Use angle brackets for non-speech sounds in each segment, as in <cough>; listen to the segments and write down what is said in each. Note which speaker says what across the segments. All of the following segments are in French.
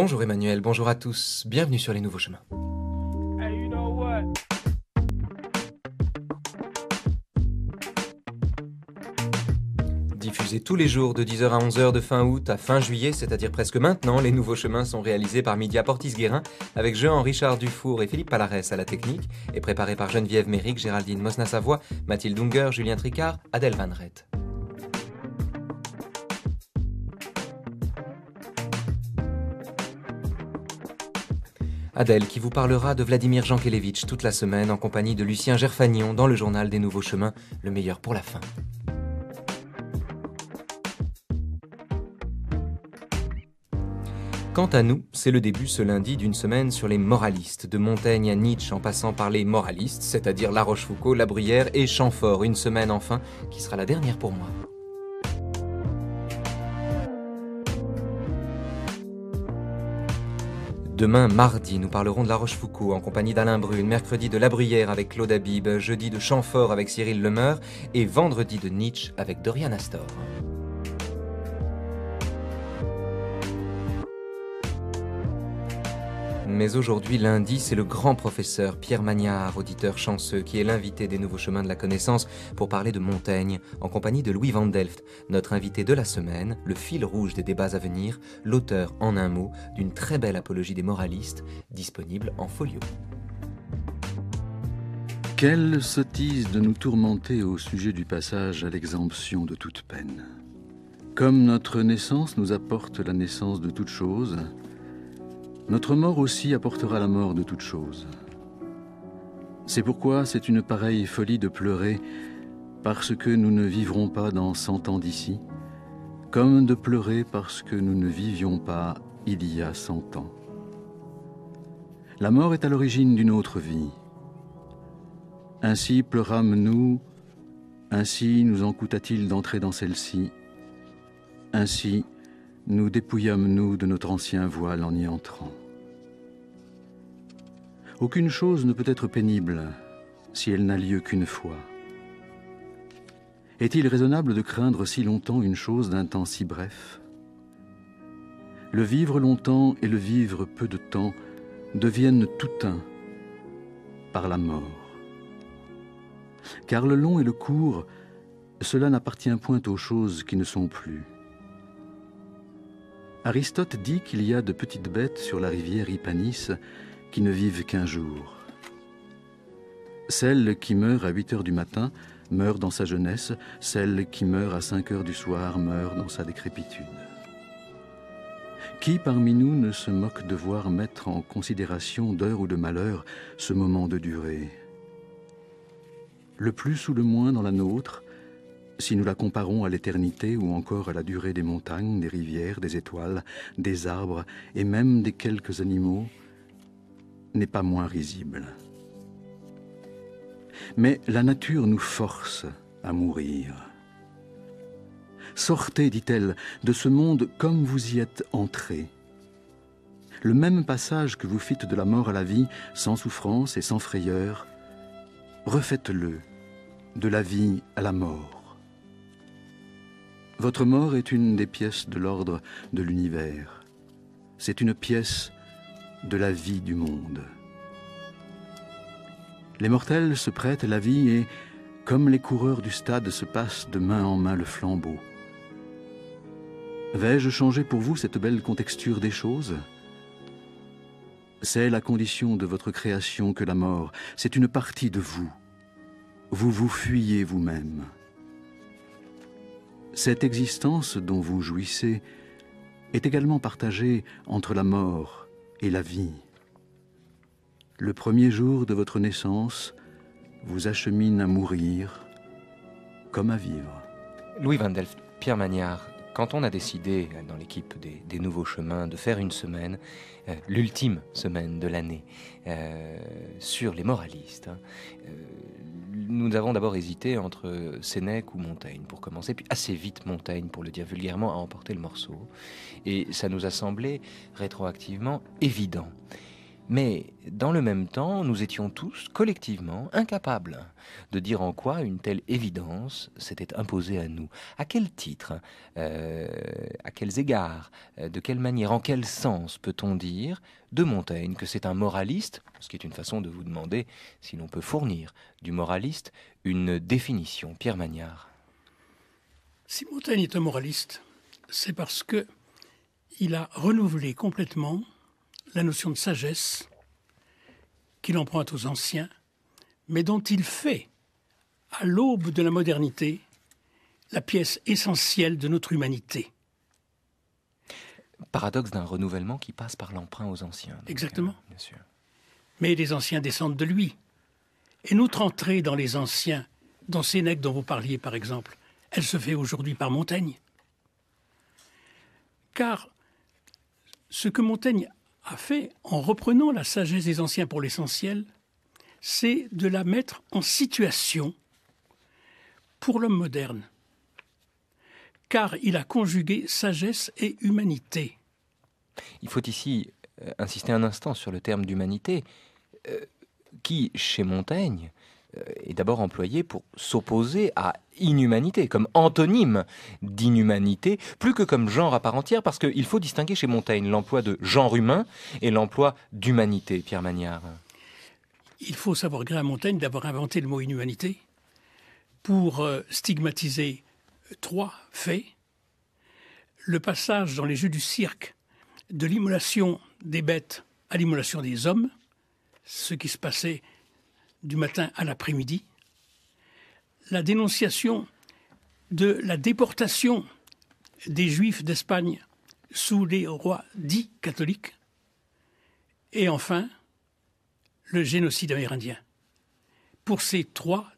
Speaker 1: Bonjour Emmanuel, bonjour à tous, bienvenue sur les nouveaux chemins. Diffusé tous les jours de 10h à 11h de fin août à fin juillet, c'est-à-dire presque maintenant, les nouveaux chemins sont réalisés par Media Portis Guérin avec jean Richard Dufour et Philippe Palarès à la technique et préparés par Geneviève Méric, Géraldine Mosna-Savoie, Mathilde Unger, Julien Tricard, Adèle Van Rett. Adèle qui vous parlera de Vladimir Jankélévitch toute la semaine en compagnie de Lucien Gerfagnon dans le journal des Nouveaux Chemins, le meilleur pour la fin. Quant à nous, c'est le début ce lundi d'une semaine sur les moralistes, de Montaigne à Nietzsche en passant par les moralistes, c'est-à-dire La Rochefoucauld, La Bruyère et Champfort. une semaine enfin qui sera la dernière pour moi. Demain, mardi, nous parlerons de La Rochefoucauld en compagnie d'Alain Brune, mercredi de La Bruyère avec Claude Habib, jeudi de Champfort avec Cyril Lemeur et vendredi de Nietzsche avec Dorian Astor. Mais aujourd'hui, lundi, c'est le grand professeur Pierre Magnard, auditeur chanceux, qui est l'invité des Nouveaux Chemins de la Connaissance pour parler de Montaigne, en compagnie de Louis Van Delft, notre invité de la semaine, le fil rouge des débats à venir, l'auteur, en un mot, d'une très belle apologie des moralistes, disponible en folio.
Speaker 2: Quelle sottise de nous tourmenter au sujet du passage à l'exemption de toute peine. Comme notre naissance nous apporte la naissance de toute chose, notre mort aussi apportera la mort de toute chose. C'est pourquoi c'est une pareille folie de pleurer, parce que nous ne vivrons pas dans cent ans d'ici, comme de pleurer parce que nous ne vivions pas il y a cent ans. La mort est à l'origine d'une autre vie. Ainsi pleurâmes-nous, ainsi nous en coûta-t-il d'entrer dans celle-ci, ainsi nous dépouillâmes-nous de notre ancien voile en y entrant. Aucune chose ne peut être pénible si elle n'a lieu qu'une fois. Est-il raisonnable de craindre si longtemps une chose d'un temps si bref Le vivre longtemps et le vivre peu de temps deviennent tout un par la mort. Car le long et le court, cela n'appartient point aux choses qui ne sont plus. Aristote dit qu'il y a de petites bêtes sur la rivière Hypanis qui ne vivent qu'un jour. Celle qui meurt à 8 heures du matin meurt dans sa jeunesse, celle qui meurt à 5 heures du soir meurt dans sa décrépitude. Qui parmi nous ne se moque de voir mettre en considération d'heure ou de malheur ce moment de durée Le plus ou le moins dans la nôtre, si nous la comparons à l'éternité ou encore à la durée des montagnes, des rivières, des étoiles, des arbres et même des quelques animaux, n'est pas moins risible. Mais la nature nous force à mourir. Sortez, dit-elle, de ce monde comme vous y êtes entrés. Le même passage que vous fîtes de la mort à la vie, sans souffrance et sans frayeur, refaites-le de la vie à la mort. Votre mort est une des pièces de l'ordre de l'univers. C'est une pièce de la vie du monde. Les mortels se prêtent à la vie et, comme les coureurs du stade se passent de main en main le flambeau. Vais-je changer pour vous cette belle contexture des choses C'est la condition de votre création que la mort, c'est une partie de vous. Vous vous fuyez vous-même. Cette existence dont vous jouissez est également partagée entre la mort et la vie. Le premier jour de votre naissance vous achemine à mourir comme à vivre. Louis
Speaker 1: Van Pierre Magnard, quand on a décidé dans l'équipe des, Nouveaux Chemins de faire une semaine, euh, l'ultime semaine de l'année, euh, sur les moralistes, hein, euh, nous avons d'abord hésité entre Sénèque ou Montaigne pour commencer, puis assez vite Montaigne, pour le dire vulgairement, a emporté le morceau. Et ça nous a semblé rétroactivement évident. Mais dans le même temps, nous étions tous collectivement incapables de dire en quoi une telle évidence s'était imposée à nous. À quel titre, euh, à quels égards, euh, de quelle manière, en quel sens peut-on dire de Montaigne que c'est un moraliste, ce qui est une façon de vous demander si l'on peut fournir du moraliste une définition, Pierre Magnard
Speaker 3: Si Montaigne est un moraliste, c'est parce que il a renouvelé complètement la notion de sagesse qu'il emprunte aux anciens, mais dont il fait, à l'aube de la modernité, la pièce essentielle de notre humanité.
Speaker 1: Paradoxe d'un renouvellement qui passe par l'emprunt
Speaker 3: aux anciens. Exactement. Euh, mais les anciens descendent de lui. Et notre entrée dans les anciens, dans Sénèque dont vous parliez par exemple, elle se fait aujourd'hui par Montaigne. Car ce que Montaigne fait en reprenant la sagesse des anciens pour l'essentiel, c'est de la mettre en situation pour l'homme moderne, car il a conjugué sagesse et humanité.
Speaker 1: Il faut ici euh, insister un instant sur le terme d'humanité, euh, qui, chez Montaigne, euh, est d'abord employé pour s'opposer à inhumanité, comme antonyme d'inhumanité, plus que comme genre à part entière, parce qu'il faut distinguer chez Montaigne l'emploi de genre humain et l'emploi d'humanité, Pierre Magnard.
Speaker 3: Il faut savoir gré à Montaigne d'avoir inventé le mot inhumanité pour euh, stigmatiser trois faits. Le passage dans les jeux du cirque de l'immolation des bêtes à l'immolation des hommes, ce qui se passait du matin à l'après-midi, la dénonciation de la déportation des Juifs d'Espagne sous les rois dits catholiques, et enfin le génocide amérindien. Pour ces trois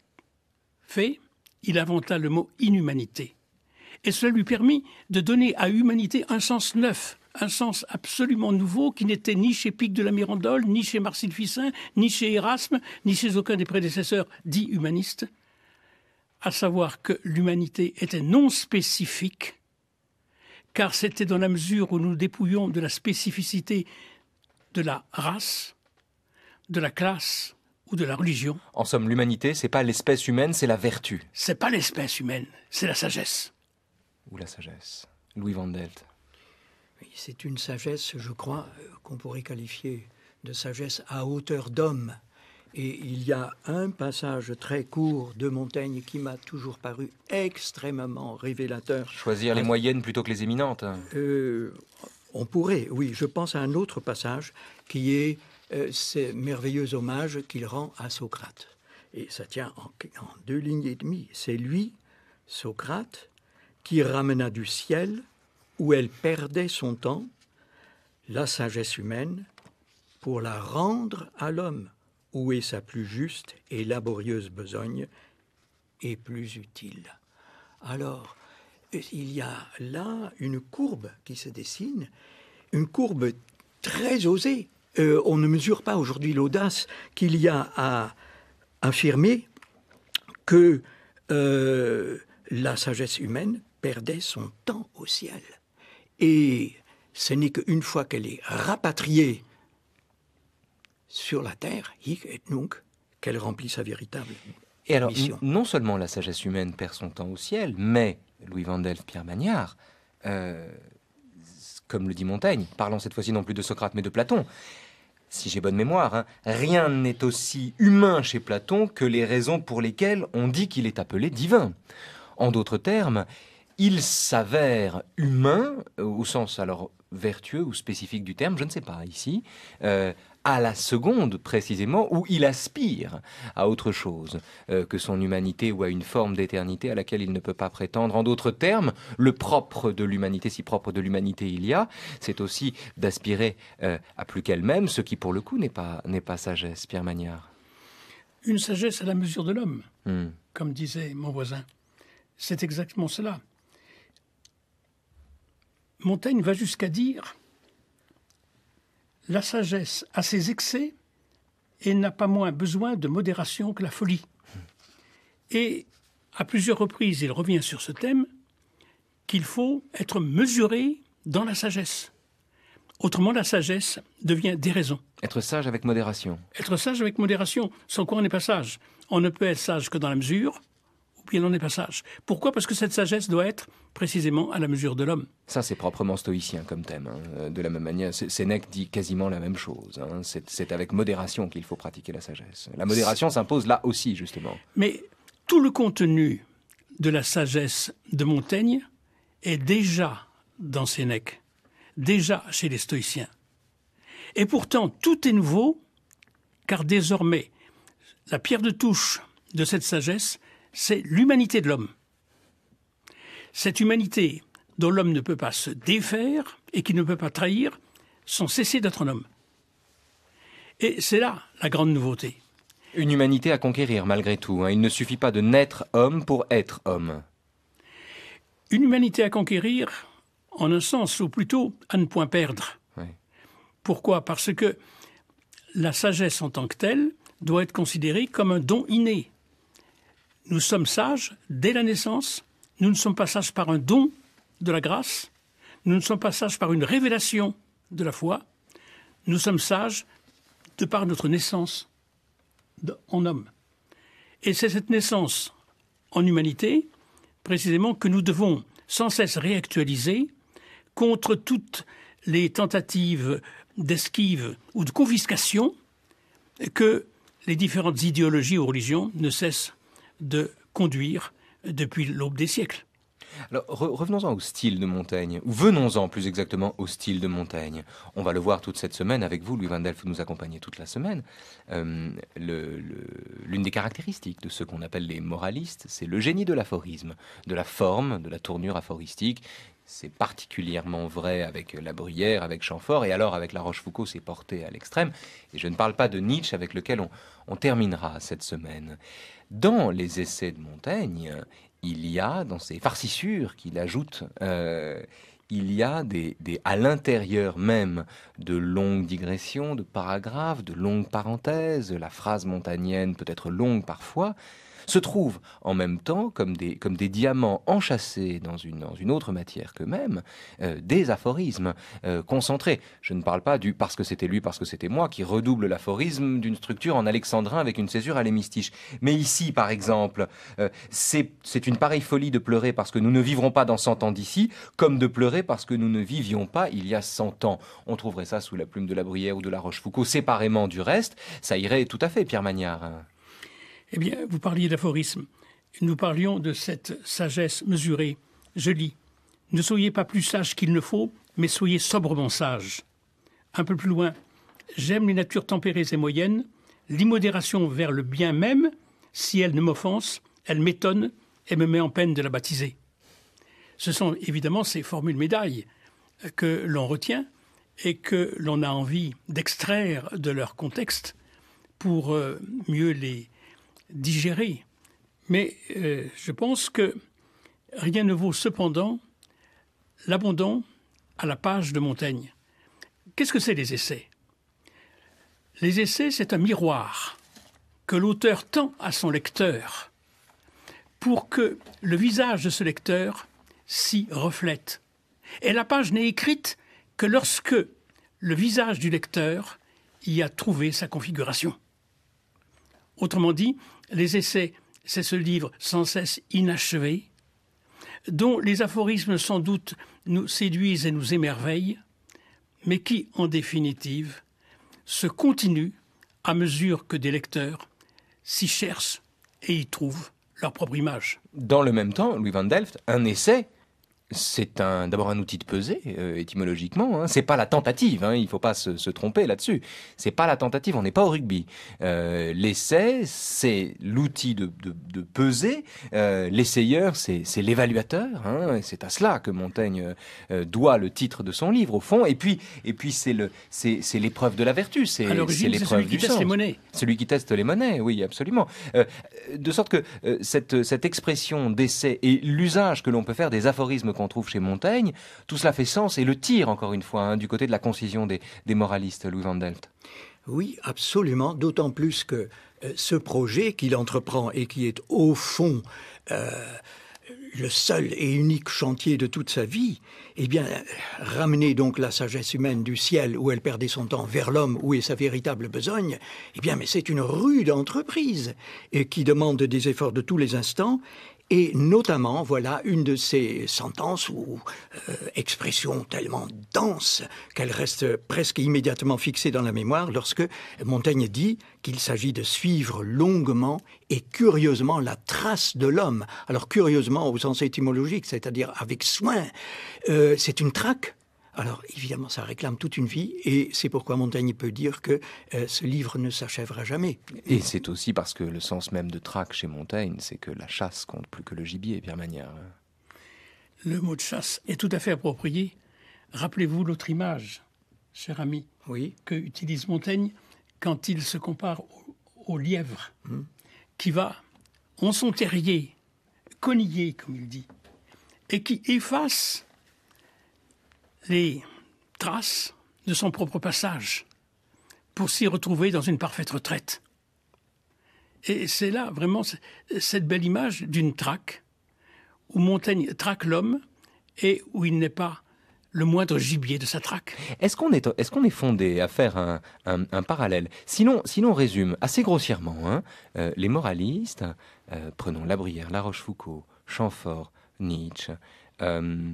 Speaker 3: faits, il inventa le mot inhumanité, et cela lui permit de donner à humanité un sens neuf un sens absolument nouveau qui n'était ni chez Pic de la Mirandole, ni chez Marcel Fissin, ni chez Erasme, ni chez aucun des prédécesseurs dits humanistes, à savoir que l'humanité était non spécifique, car c'était dans la mesure où nous dépouillons de la spécificité de la race, de la classe ou de la religion.
Speaker 1: En somme, l'humanité, c'est pas l'espèce humaine, c'est la vertu.
Speaker 3: C'est pas l'espèce humaine, c'est la sagesse.
Speaker 1: Ou la sagesse. Louis Van
Speaker 4: c'est une sagesse, je crois, euh, qu'on pourrait qualifier de sagesse à hauteur d'homme. Et il y a un passage très court de Montaigne qui m'a toujours paru extrêmement révélateur.
Speaker 1: Choisir les euh, moyennes plutôt que les éminentes. Hein.
Speaker 4: Euh, on pourrait, oui. Je pense à un autre passage qui est ce merveilleux hommage qu'il rend à Socrate. Et ça tient en deux lignes et demie. C'est lui, Socrate, qui ramena du ciel où elle perdait son temps, la sagesse humaine, pour la rendre à l'homme, où est sa plus juste et laborieuse besogne, et plus utile. Alors, il y a là une courbe qui se dessine, une courbe très osée. Euh, on ne mesure pas aujourd'hui l'audace qu'il y a à affirmer que euh, la sagesse humaine perdait son temps au ciel. Et ce n'est qu'une fois qu'elle est rapatriée sur la terre, et donc qu'elle remplit sa véritable
Speaker 1: et alors, mission. Non seulement la sagesse humaine perd son temps au ciel, mais Louis Vandelf, Pierre Magnard, euh, comme le dit Montaigne, parlant cette fois-ci non plus de Socrate mais de Platon, si j'ai bonne mémoire, hein, rien n'est aussi humain chez Platon que les raisons pour lesquelles on dit qu'il est appelé divin. En d'autres termes, il s'avère humain, euh, au sens alors vertueux ou spécifique du terme, je ne sais pas ici, euh, à la seconde précisément où il aspire à autre chose euh, que son humanité ou à une forme d'éternité à laquelle il ne peut pas prétendre. En d'autres termes, le propre de l'humanité, si propre de l'humanité il y a, c'est aussi d'aspirer à plus qu'elle-même, ce qui pour le coup n'est pas, n'est pas sagesse, Pierre Magnard.
Speaker 3: Une sagesse à la mesure de l'homme, hmm. comme disait mon voisin. C'est exactement cela. Montaigne va jusqu'à dire La sagesse a ses excès et n'a pas moins besoin de modération que la folie. Et à plusieurs reprises, il revient sur ce thème qu'il faut être mesuré dans la sagesse. Autrement, la sagesse devient déraison. Être sage avec modération. Être sage avec modération, sans quoi on n'est pas sage. On ne peut être sage que dans la mesure, ou bien on n'est pas sage. Pourquoi Parce que cette sagesse doit être précisément à la mesure de l'homme. Ça, c'est proprement stoïcien comme thème. Hein. Euh, de la même manière, Sénèque
Speaker 1: dit quasiment la même chose. Hein. C'est avec modération qu'il faut pratiquer la sagesse. La modération s'impose là aussi, justement.
Speaker 3: Mais tout le contenu de la sagesse de Montaigne est déjà dans Sénèque, déjà chez les stoïciens. Et pourtant, tout est nouveau, car désormais, la pierre de touche de cette sagesse, c'est l'humanité de l'homme. Cette humanité dont l'homme ne peut pas se défaire et qui ne peut pas trahir sans cesser d'être un homme. Et c'est là la grande nouveauté. Une humanité à
Speaker 1: conquérir malgré tout. Hein. Il ne suffit pas de naître homme pour être homme.
Speaker 3: Une humanité à conquérir, en un sens, ou plutôt à ne point perdre. Pourquoi Parce que la sagesse en tant que telle doit être considérée comme un don inné. Nous sommes sages dès la naissance, nous ne sommes pas sages par un don de la grâce, nous ne sommes pas sages par une révélation de la foi, nous sommes sages de par notre naissance en homme. Et c'est cette naissance en humanité, précisément, que nous devons sans cesse réactualiser contre toutes les tentatives d'esquive ou de confiscation que les différentes idéologies ou religions ne cessent de conduire depuis l'aube des siècles.
Speaker 1: Alors revenons-en au style de Montaigne, ou venons-en plus exactement au style de Montaigne. On va le voir toute cette semaine avec vous, Louis Vandelf, vous nous accompagner toute la semaine. Euh, l'une des caractéristiques de ce qu'on appelle les moralistes, c'est le génie de l'aphorisme, de la forme, de la tournure aphoristique. C'est particulièrement vrai avec La Bruyère, avec Champfort, et alors avec La Rochefoucauld, c'est porté à l'extrême. Et je ne parle pas de Nietzsche avec lequel on terminera cette semaine. Dans les essais de Montaigne, il y a, dans ces farcissures qu'il ajoute, euh, il y a des, à l'intérieur même de longues digressions, de paragraphes, de longues parenthèses, la phrase montagnienne peut être longue parfois, se trouvent en même temps, comme des, comme des diamants enchâssés dans une, dans une autre matière que même, euh, des aphorismes euh, concentrés. Je ne parle pas du parce que c'était lui, parce que c'était moi, qui redouble l'aphorisme d'une structure en alexandrin avec une césure à l'hémistiche. Mais ici, par exemple, euh, c'est une pareille folie de pleurer parce que nous ne vivrons pas dans 100 ans d'ici, comme de pleurer parce que nous ne vivions pas il y a 100 ans. On trouverait ça sous la plume de la Bruyère ou de la Rochefoucauld, séparément du reste. Ça irait tout à fait, Pierre Magnard.
Speaker 3: Eh bien, vous parliez d'aphorisme. Nous parlions de cette sagesse mesurée. Je lis Ne soyez pas plus sage qu'il ne faut, mais soyez sobrement sage. Un peu plus loin J'aime les natures tempérées et moyennes, l'immodération vers le bien même, si elle ne m'offense, elle m'étonne et me met en peine de la baptiser. Ce sont évidemment ces formules médailles que l'on retient et que l'on a envie d'extraire de leur contexte pour euh, mieux les, digérer. Mais euh, je pense que rien ne vaut cependant l'abandon à la page de Montaigne. Qu'est-ce que c'est les essais Les essais, c'est un miroir que l'auteur tend à son lecteur pour que le visage de ce lecteur s'y reflète. Et la page n'est écrite que lorsque le visage du lecteur y a trouvé sa configuration. Autrement dit, les essais, c'est ce livre sans cesse inachevé, dont les aphorismes sans doute nous séduisent et nous émerveillent, mais qui, en définitive, se continue à mesure que des lecteurs s'y cherchent et y trouvent leur propre image.
Speaker 1: Dans le même temps, Louis van Delft, un essai, c'est un, d'abord un outil de pesée, euh, étymologiquement. Hein. C'est pas la tentative, hein, il faut pas se, se tromper là-dessus. C'est pas la tentative, on n'est pas au rugby. Euh, l'essai, c'est l'outil de, de, de peser. Euh, l'essayeur, c'est, l'évaluateur. Hein. Et c'est à cela que Montaigne doit le titre de son livre, au fond. Et puis, et puis c'est, le, c'est, l'épreuve de la vertu, c'est, ah, c'est l'épreuve celui du qui teste les monnaies. Celui qui teste les monnaies, oui, absolument. de sorte que cette, cette expression d'essai et l'usage que l'on peut faire des aphorismes qu'on trouve chez Montaigne, tout cela fait sens et le tire, encore une fois, hein, du côté de la concision des, moralistes, Louis Van
Speaker 4: Oui, absolument, d'autant plus que euh, ce projet qu'il entreprend et qui est au fond euh, le seul et unique chantier de toute sa vie, eh bien, ramener donc la sagesse humaine du ciel où elle perdait son temps vers l'homme où est sa véritable besogne, eh bien, mais c'est une rude entreprise et qui demande des efforts de tous les instants et notamment, voilà une de ces sentences ou euh, expressions tellement denses qu'elles restent presque immédiatement fixées dans la mémoire lorsque Montaigne dit qu'il s'agit de suivre longuement et curieusement la trace de l'homme. Alors curieusement au sens étymologique, c'est-à-dire avec soin. Euh, c'est une traque alors évidemment, ça réclame toute une vie, et c'est pourquoi Montaigne peut dire que euh, ce livre ne s'achèvera jamais.
Speaker 1: Et c'est aussi parce que le sens même de traque chez Montaigne, c'est que la chasse compte plus que le gibier, bien Manière.
Speaker 3: Le mot de chasse est tout à fait approprié. Rappelez-vous l'autre image, cher ami, que utilise Montaigne quand il se compare au, lièvre, hum. qui va en son terrier, conillé, comme il dit, et qui efface les traces de son propre passage pour s'y retrouver dans une parfaite retraite. Et c'est là vraiment cette belle image d'une traque où Montaigne traque l'homme et où il n'est pas le moindre gibier de sa traque.
Speaker 1: Est-ce qu'on est, est, qu'on est fondé à faire un, un, parallèle Sinon, si l'on résume assez grossièrement, hein. euh, les moralistes, euh, prenons Labrière, La Rochefoucauld, Champfort, Nietzsche, euh,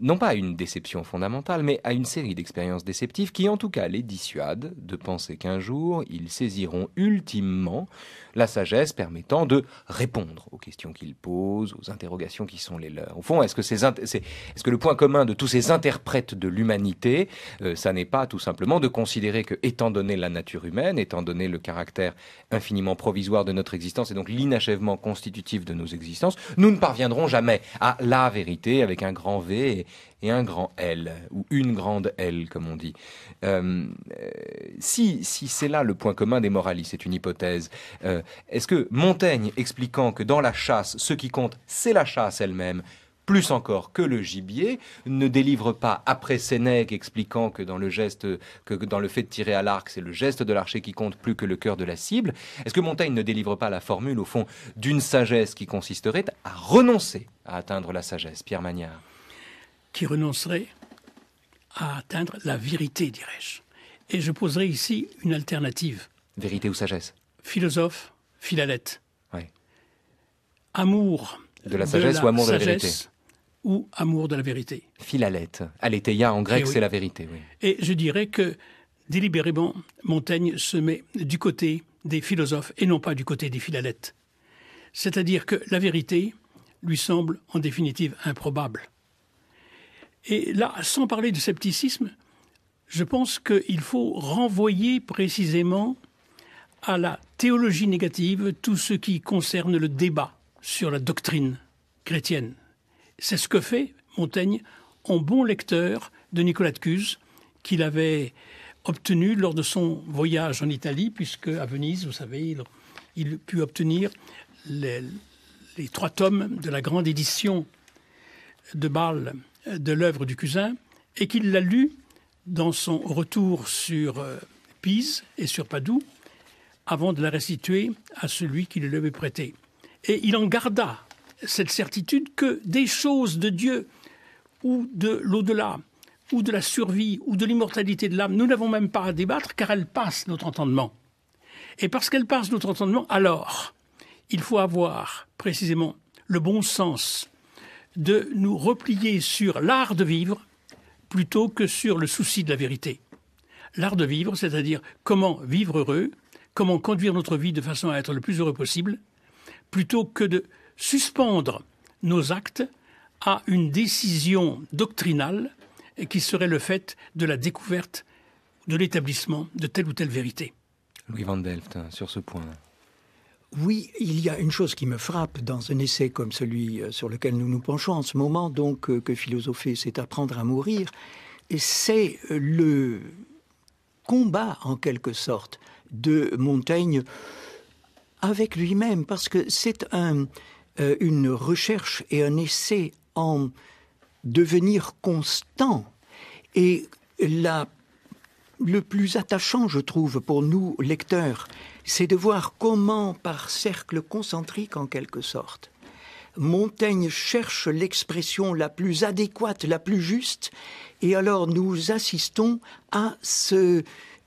Speaker 1: non pas à une déception fondamentale, mais à une série d'expériences déceptives qui en tout cas les dissuadent de penser qu'un jour ils saisiront ultimement la sagesse permettant de répondre aux questions qu'ils posent, aux interrogations qui sont les leurs. Au fond, est-ce que, le point commun de tous ces interprètes de l'humanité, euh, ça n'est pas tout simplement de considérer que, étant donné la nature humaine, étant donné le caractère infiniment provisoire de notre existence et donc l'inachèvement constitutif de nos existences, nous ne parviendrons jamais à la vérité avec un grand V et, et un grand L, ou une grande L, comme on dit. Euh, euh, si si c'est là le point commun des moralistes, c'est une hypothèse, euh, est-ce que Montaigne expliquant que dans la chasse, ce qui compte, c'est la chasse elle-même, plus encore que le gibier, ne délivre pas après Sénèque expliquant que dans le geste, que dans le fait de tirer à l'arc, c'est le geste de l'archer qui compte plus que le cœur de la cible. Est-ce que Montaigne ne délivre pas la formule, au fond, d'une sagesse qui consisterait à renoncer à atteindre la sagesse, Pierre Magnard
Speaker 3: qui renoncerait à atteindre la vérité, dirais-je. Et je poserai ici une alternative.
Speaker 1: Vérité ou sagesse
Speaker 3: Philosophe, Philalète. Oui. Amour de la sagesse ou amour de la vérité ou amour de la vérité.
Speaker 1: Philalète. Aletheia en grec, eh c'est la vérité.
Speaker 3: Et je dirais que délibérément, Montaigne se met du côté des philosophes et non pas du côté des philalètes. C'est-à-dire que la vérité lui semble en définitive improbable. Et là, sans parler du scepticisme, je pense qu'il faut renvoyer précisément à la théologie négative tout ce qui concerne le débat sur la doctrine chrétienne. C'est ce que fait Montaigne en bon lecteur de Nicolas de Cuse, qu'il avait obtenu lors de son voyage en Italie, puisque à Venise, vous savez, il, put obtenir les, les, trois tomes de la grande édition de Bâle de l'œuvre du cousin et qu'il l'a lu dans son retour sur euh, Pise et sur Padoue avant de la restituer à celui qui lui avait prêté. Et il en garda cette certitude que des choses de Dieu ou de l'au-delà ou de la survie ou de l'immortalité de l'âme, nous n'avons même pas à débattre car elles passent notre entendement. Et parce qu'elles passent notre entendement, alors, il faut avoir précisément le bon sens de nous replier sur l'art de vivre plutôt que sur le souci de la vérité. L'art de vivre, c'est-à-dire comment vivre heureux, comment conduire notre vie de façon à être le plus heureux possible, plutôt que de suspendre nos actes à une décision doctrinale qui serait le fait de la découverte de l'établissement de telle ou telle vérité.
Speaker 1: Louis Van Delft, sur ce point.
Speaker 4: Oui, il y a une chose qui me frappe dans un essai comme celui euh, sur lequel nous nous penchons en ce moment, donc euh, que philosopher, c'est apprendre à mourir, et c'est euh, le combat en quelque sorte de Montaigne avec lui-même, parce que c'est un, une recherche et un essai en devenir constant. Et la le plus attachant, je trouve, pour nous lecteurs, c'est de voir comment, par cercle concentrique en quelque sorte, Montaigne cherche l'expression la plus adéquate, la plus juste, et alors nous assistons à ce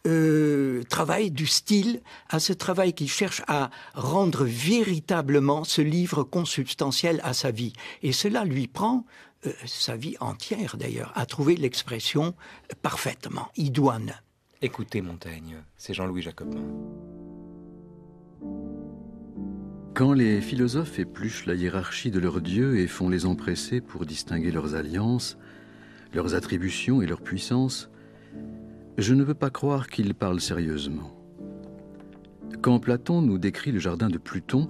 Speaker 4: euh, travail du style, à ce travail qui cherche à rendre véritablement ce livre consubstantiel à sa vie. Et cela lui prend, euh, sa vie entière d'ailleurs, a trouvé l'expression euh, parfaitement, idoine.
Speaker 2: Écoutez Montaigne, c'est Jean-Louis Jacobin. Quand les philosophes épluchent la hiérarchie de leurs dieux et font les empresser pour distinguer leurs alliances, leurs attributions et leurs puissances, je ne veux pas croire qu'ils parlent sérieusement. Quand Platon nous décrit le jardin de Pluton,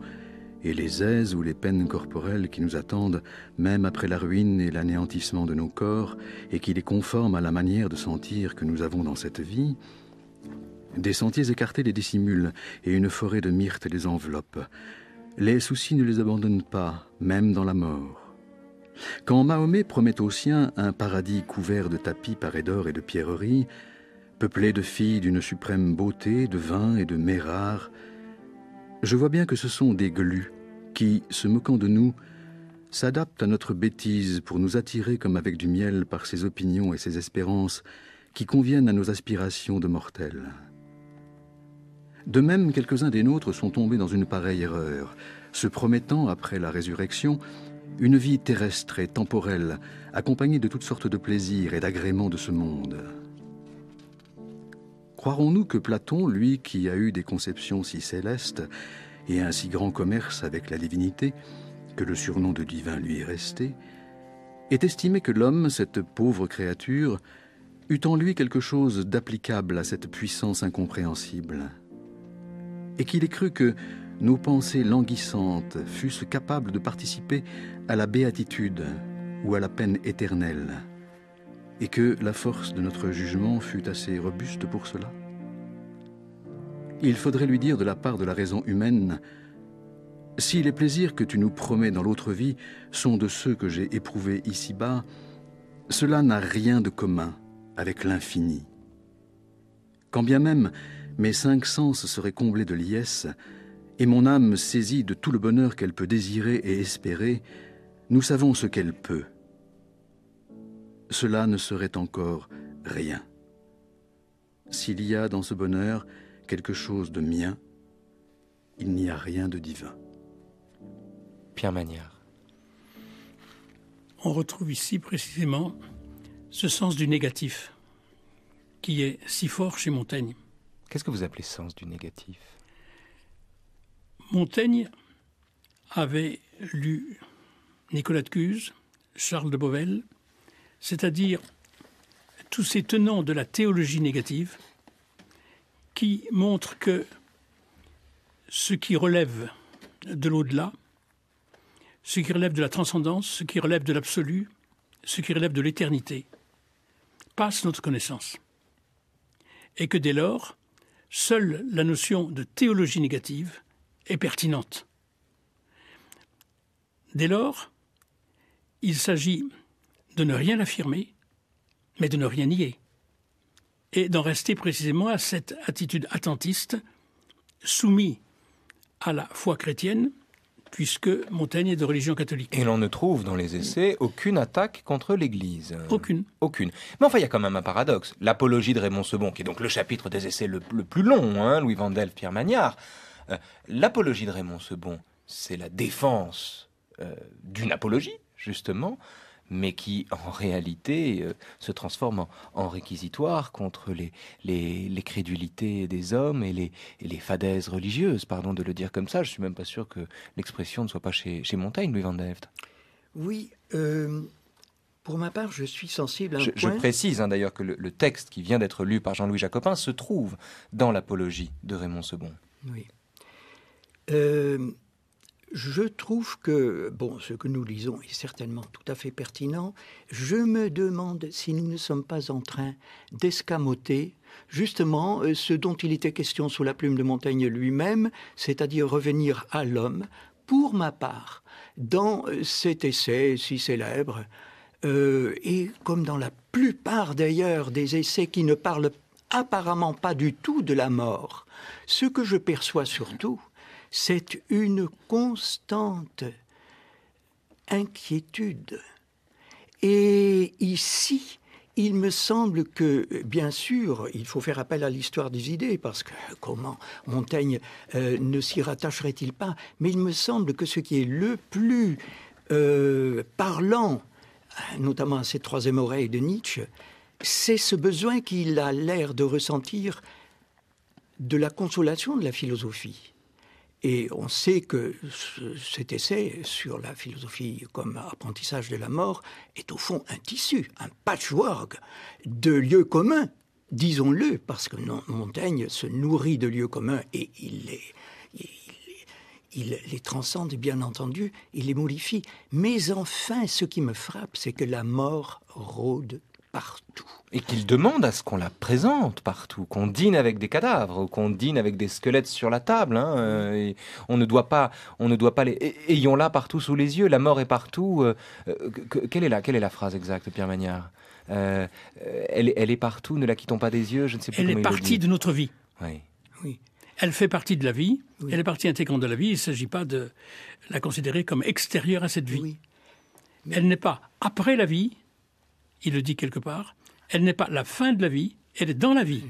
Speaker 2: et les aises ou les peines corporelles qui nous attendent même après la ruine et l'anéantissement de nos corps, et qui les conforment à la manière de sentir que nous avons dans cette vie, des sentiers écartés les dissimulent, et une forêt de myrtes les enveloppe. Les soucis ne les abandonnent pas, même dans la mort. Quand Mahomet promet aux siens un paradis couvert de tapis parés d'or et de pierreries, peuplé de filles d'une suprême beauté, de vins et de mets rares, je vois bien que ce sont des glus qui, se moquant de nous, s'adaptent à notre bêtise pour nous attirer comme avec du miel par ses opinions et ses espérances qui conviennent à nos aspirations de mortels. De même, quelques-uns des nôtres sont tombés dans une pareille erreur, se promettant, après la résurrection, une vie terrestre et temporelle, accompagnée de toutes sortes de plaisirs et d'agréments de ce monde. Croirons-nous que Platon, lui qui a eu des conceptions si célestes et un si grand commerce avec la divinité, que le surnom de divin lui est resté, est estimé que l'homme, cette pauvre créature, eut en lui quelque chose d'applicable à cette puissance incompréhensible, et qu'il ait cru que nos pensées languissantes fussent capables de participer à la béatitude ou à la peine éternelle, et que la force de notre jugement fût assez robuste pour cela il faudrait lui dire de la part de la raison humaine Si les plaisirs que tu nous promets dans l'autre vie sont de ceux que j'ai éprouvés ici-bas, cela n'a rien de commun avec l'infini. Quand bien même mes cinq sens seraient comblés de liesse, et mon âme saisie de tout le bonheur qu'elle peut désirer et espérer, nous savons ce qu'elle peut. Cela ne serait encore rien. S'il y a dans ce bonheur quelque chose de mien, il n'y a rien de divin. Pierre Magnard.
Speaker 3: On retrouve ici précisément ce sens du négatif qui est si fort chez Montaigne.
Speaker 1: Qu'est-ce que vous appelez sens du
Speaker 3: négatif Montaigne avait lu Nicolas de Cuse, Charles de Beauvel, c'est-à-dire tous ces tenants de la théologie négative qui montre que ce qui relève de l'au-delà, ce qui relève de la transcendance, ce qui relève de l'absolu, ce qui relève de l'éternité, passe notre connaissance. Et que dès lors, seule la notion de théologie négative est pertinente. Dès lors, il s'agit de ne rien affirmer, mais de ne rien nier et d'en rester précisément à cette attitude attentiste soumise à la foi chrétienne, puisque Montaigne est de religion catholique.
Speaker 1: Et l'on ne trouve dans les essais aucune attaque contre l'Église. Aucune. Aucune. Mais enfin, il y a quand même un paradoxe. L'apologie de Raymond Sebon, qui est donc le chapitre des essais le, plus long, hein, Louis Vandel, Pierre Magnard, euh, l'apologie de Raymond Sebon, c'est la défense euh, d'une apologie, justement mais qui en réalité euh, se transforme en, réquisitoire contre les, les, les crédulités des hommes et les, les, fadaises religieuses, pardon de le dire comme ça. Je suis même pas sûr que l'expression ne soit pas chez, chez Montaigne, Louis Van deft
Speaker 4: Oui. Euh, pour ma part, je suis sensible à un je, point... je
Speaker 1: précise hein, d'ailleurs que le, texte qui vient d'être lu par Jean-Louis Jacopin se trouve dans l'apologie de Raymond Sebon.
Speaker 4: Oui. Euh, je trouve que, bon, ce que nous lisons est certainement tout à fait pertinent. Je me demande si nous ne sommes pas en train d'escamoter justement euh, ce dont il était question sous la plume de Montaigne lui-même, c'est-à-dire revenir à l'homme. Pour ma part, dans euh, cet essai si célèbre, euh, et comme dans la plupart d'ailleurs des essais qui ne parlent apparemment pas du tout de la mort, ce que je perçois surtout, c'est une constante inquiétude. Et ici, il me semble que, bien sûr, il faut faire appel à l'histoire des idées, parce que <laughs> comment Montaigne euh, ne s'y rattacherait-il pas Mais il me semble que ce qui est le plus euh, parlant, notamment à cette troisième oreille de Nietzsche, c'est ce besoin qu'il a l'air de ressentir de la consolation de la philosophie. Et on sait que cet essai sur la philosophie comme apprentissage de la mort est au fond un tissu, un patchwork de lieux communs, disons-le, parce que Montaigne se nourrit de lieux communs et il les, il les transcende, bien entendu, il les modifie. Mais enfin, ce qui me frappe, c'est que la mort rôde
Speaker 1: partout. Et qu'il demande à ce qu'on la présente partout, qu'on dîne avec des cadavres, qu'on dîne avec des squelettes sur la table. Hein, euh, on ne doit pas, on ne doit pas les. Ayons-la partout sous les yeux, la mort est partout. Euh, euh, quelle, est la, est la phrase exacte, Pierre Magnard elle, est partout, ne la quittons pas des yeux, je ne sais plus Elle est partie de
Speaker 3: notre vie. Oui. Elle fait partie de la vie, elle est partie intégrante de la vie, il ne s'agit pas de la considérer comme extérieure à cette vie. Mais... Elle n'est pas après la vie, il le dit quelque part, elle n'est pas la fin de la vie, elle est dans la vie.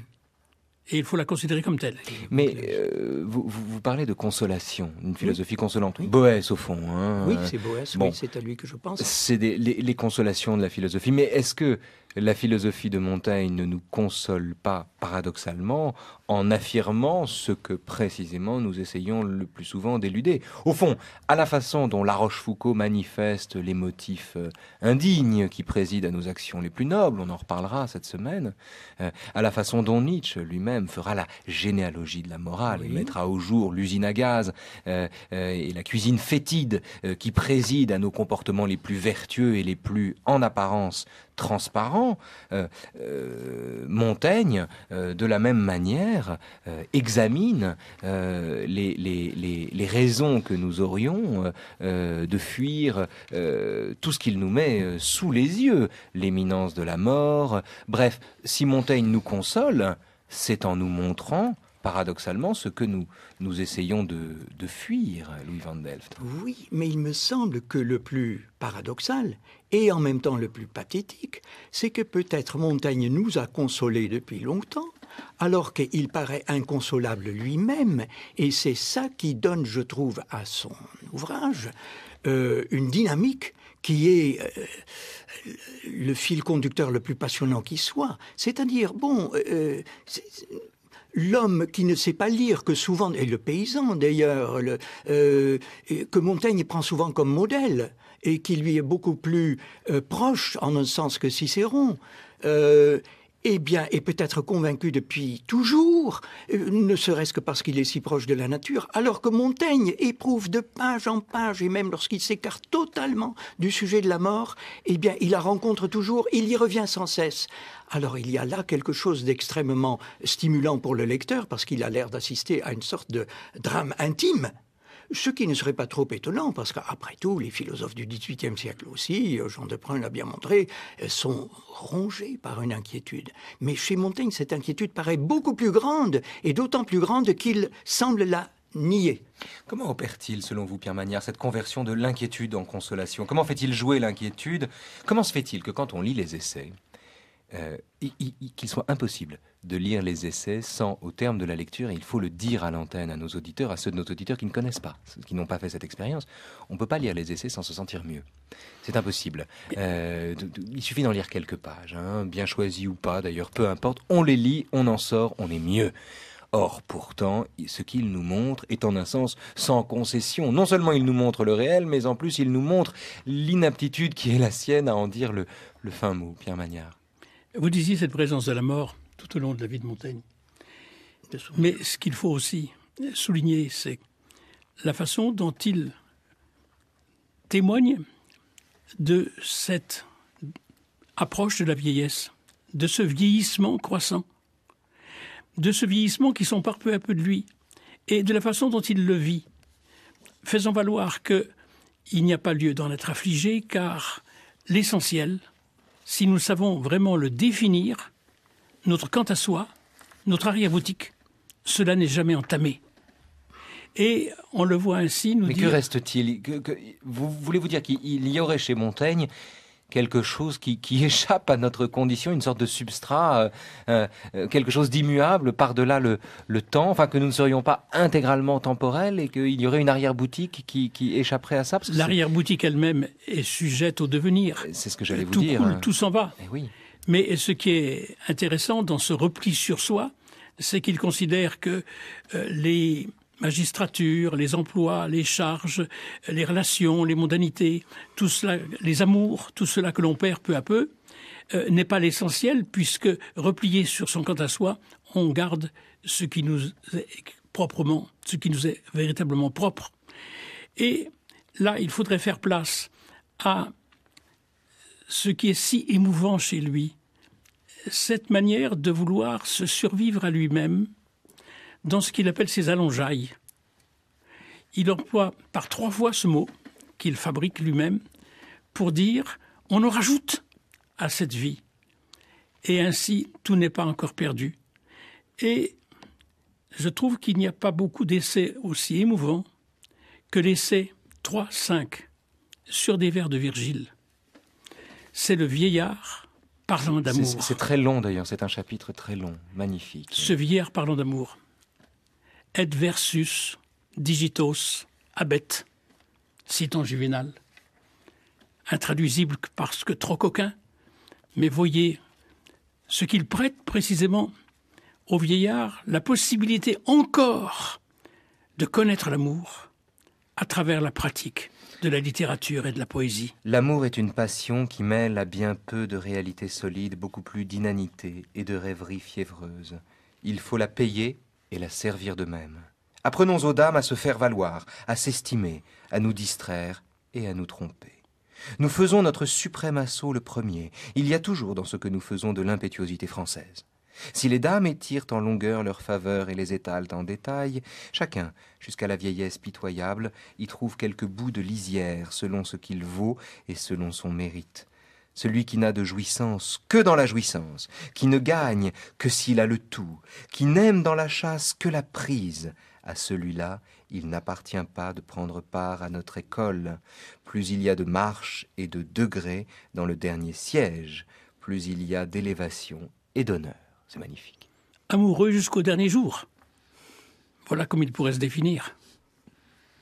Speaker 3: Et il faut la considérer comme telle.
Speaker 1: Mais euh, euh, vous, parlez de consolation, d'une philosophie consolante. Oui. au fond. Hein. Oui, c'est Boès, c'est à lui que je pense. C'est les consolations de la philosophie. Mais est-ce que la philosophie de Montaigne ne nous console pas paradoxalement en affirmant ce que précisément nous essayons le plus souvent d'éluder. Au fond, à la façon dont La Rochefoucauld manifeste les motifs euh, indignes qui président à nos actions les plus nobles, on en reparlera cette semaine, euh, à la façon dont Nietzsche lui-même fera la généalogie de la morale et mettra au jour l'usine à gaz euh, et la cuisine fétide qui préside à nos comportements les plus vertueux et les plus en apparence transparent. Euh, euh, Montaigne, euh, de la même manière, examine les, raisons que nous aurions de fuir tout ce qu'il nous met sous les yeux, l'éminence de la mort. Bref, si Montaigne nous console, c'est en nous montrant paradoxalement ce que nous, nous essayons de, de fuir, Louis Van
Speaker 4: Delft. Oui, mais il me semble que le plus paradoxal, et en même temps, le plus pathétique, c'est que peut-être Montaigne nous a consolés depuis longtemps, alors qu'il paraît inconsolable lui-même, et c'est ça qui donne, je trouve, à son ouvrage euh, une dynamique qui est euh, le fil conducteur le plus passionnant qui soit. C'est-à-dire, bon, euh, l'homme qui ne sait pas lire, que souvent, et le paysan d'ailleurs, que Montaigne prend souvent comme modèle, et qui lui est beaucoup plus euh, proche en un sens que Cicéron, euh, eh bien, est peut-être convaincu depuis toujours, euh, ne serait-ce que parce qu'il est si proche de la nature, alors que Montaigne éprouve de page en page, et même lorsqu'il s'écarte totalement du sujet de la mort, eh bien, il la rencontre toujours, il y revient sans cesse. Alors il y a là quelque chose d'extrêmement stimulant pour le lecteur, parce qu'il a l'air d'assister à une sorte de drame intime, ce qui ne serait pas trop étonnant, parce qu'après tout, les philosophes du XVIIIe siècle aussi, Jean de Deprun l'a bien montré, sont rongés par une inquiétude. Mais chez Montaigne, cette inquiétude paraît beaucoup plus grande, et d'autant plus grande qu'il semble la nier. Comment opère-t-il, selon
Speaker 1: vous, Pierre manière cette conversion de l'inquiétude en consolation Comment fait-il jouer l'inquiétude Comment se fait-il que quand on lit les essais, euh, qu'il soit impossible de lire les essais sans, au terme de la lecture, et il faut le dire à l'antenne, à nos auditeurs, à ceux de nos auditeurs qui ne connaissent pas, qui n'ont pas fait cette expérience, on ne peut pas lire les essais sans se sentir mieux. C'est impossible. Euh, il suffit d'en lire quelques pages, hein, bien choisies ou pas d'ailleurs, peu importe, on les lit, on en sort, on est mieux. Or, pourtant, ce qu'il nous montre est en un sens sans concession. Non seulement il nous montre le réel, mais en plus il nous montre l'inaptitude qui est la sienne à en dire le, le fin mot, Pierre Magnard.
Speaker 3: Vous disiez cette présence de la mort tout au long de la vie de Montaigne. Mais ce qu'il faut aussi souligner, c'est la façon dont il témoigne de cette approche de la vieillesse, de ce vieillissement croissant, de ce vieillissement qui s'empare peu à peu de lui, et de la façon dont il le vit, faisant valoir qu'il n'y a pas lieu d'en être affligé, car l'essentiel, si nous savons vraiment le définir, notre quant à soi, notre arrière-boutique, cela n'est jamais entamé. Et on le voit ainsi Mais que
Speaker 1: reste-t-il Vous Voulez-vous dire qu'il y aurait chez Montaigne quelque chose qui, qui, <laughs> échappe à notre condition, une sorte de substrat, euh, euh, euh, quelque chose d'immuable par-delà le, le, temps, enfin que nous ne serions pas intégralement temporels et qu'il y aurait une arrière-boutique qui, qui, échapperait à ça.
Speaker 3: L'arrière-boutique elle-même est sujette au devenir. C'est ce que j'allais vous tout dire. tout s'en va. Eh Mais ce qui est intéressant dans ce repli sur soi, c'est qu'il considère que les magistrature, les emplois, les charges, les relations, les mondanités, les amours, tout cela que l'on perd peu à peu, euh, n'est pas l'essentiel puisque replié sur son quant à soi, on garde ce qui nous est proprement, ce qui nous est véritablement propre. Et là, il faudrait faire place à ce qui est si émouvant chez lui, cette manière de vouloir se survivre à lui-même, dans ce qu'il appelle ses allongeailles. Il emploie par trois fois ce mot qu'il fabrique lui-même pour dire on en rajoute à cette vie. Et ainsi, tout n'est pas encore perdu. Et je trouve qu'il n'y a pas beaucoup d'essais aussi émouvants que l'essai 3-5 sur des vers de Virgile. C'est le vieillard parlant d'amour. C'est
Speaker 1: très long d'ailleurs, c'est un chapitre très long, magnifique. Ce
Speaker 3: vieillard parlant d'amour et versus digitos abet, citant Juvenal. Intraduisible parce que trop coquin, mais voyez ce qu'il prête précisément au vieillard la possibilité encore de connaître l'amour à travers la pratique de la littérature et de la poésie.
Speaker 1: L'amour est une passion qui mêle à bien peu de réalité solide, beaucoup plus d'inanité et de rêveries fiévreuses. Il faut la payer et la servir de même. Apprenons aux dames à se faire valoir, à s'estimer, à nous distraire et à nous tromper. Nous faisons notre suprême assaut le premier. Il y a toujours dans ce que nous faisons de l'impétuosité française. Si les dames étirent en longueur leur faveur et les étalent en détail, chacun, jusqu'à la vieillesse pitoyable, y trouve quelques bouts de lisière selon ce qu'il vaut et selon son mérite celui qui n'a de jouissance que dans la jouissance, qui ne gagne que s'il a le tout, qui n'aime dans la chasse que la prise, à celui-là, il n'appartient pas de prendre part à notre école. Plus il y a de marches et de degrés dans le dernier siège, plus il y a d'élévation et d'honneur. C'est magnifique.
Speaker 3: Amoureux jusqu'au dernier jour. Voilà comme il pourrait se définir.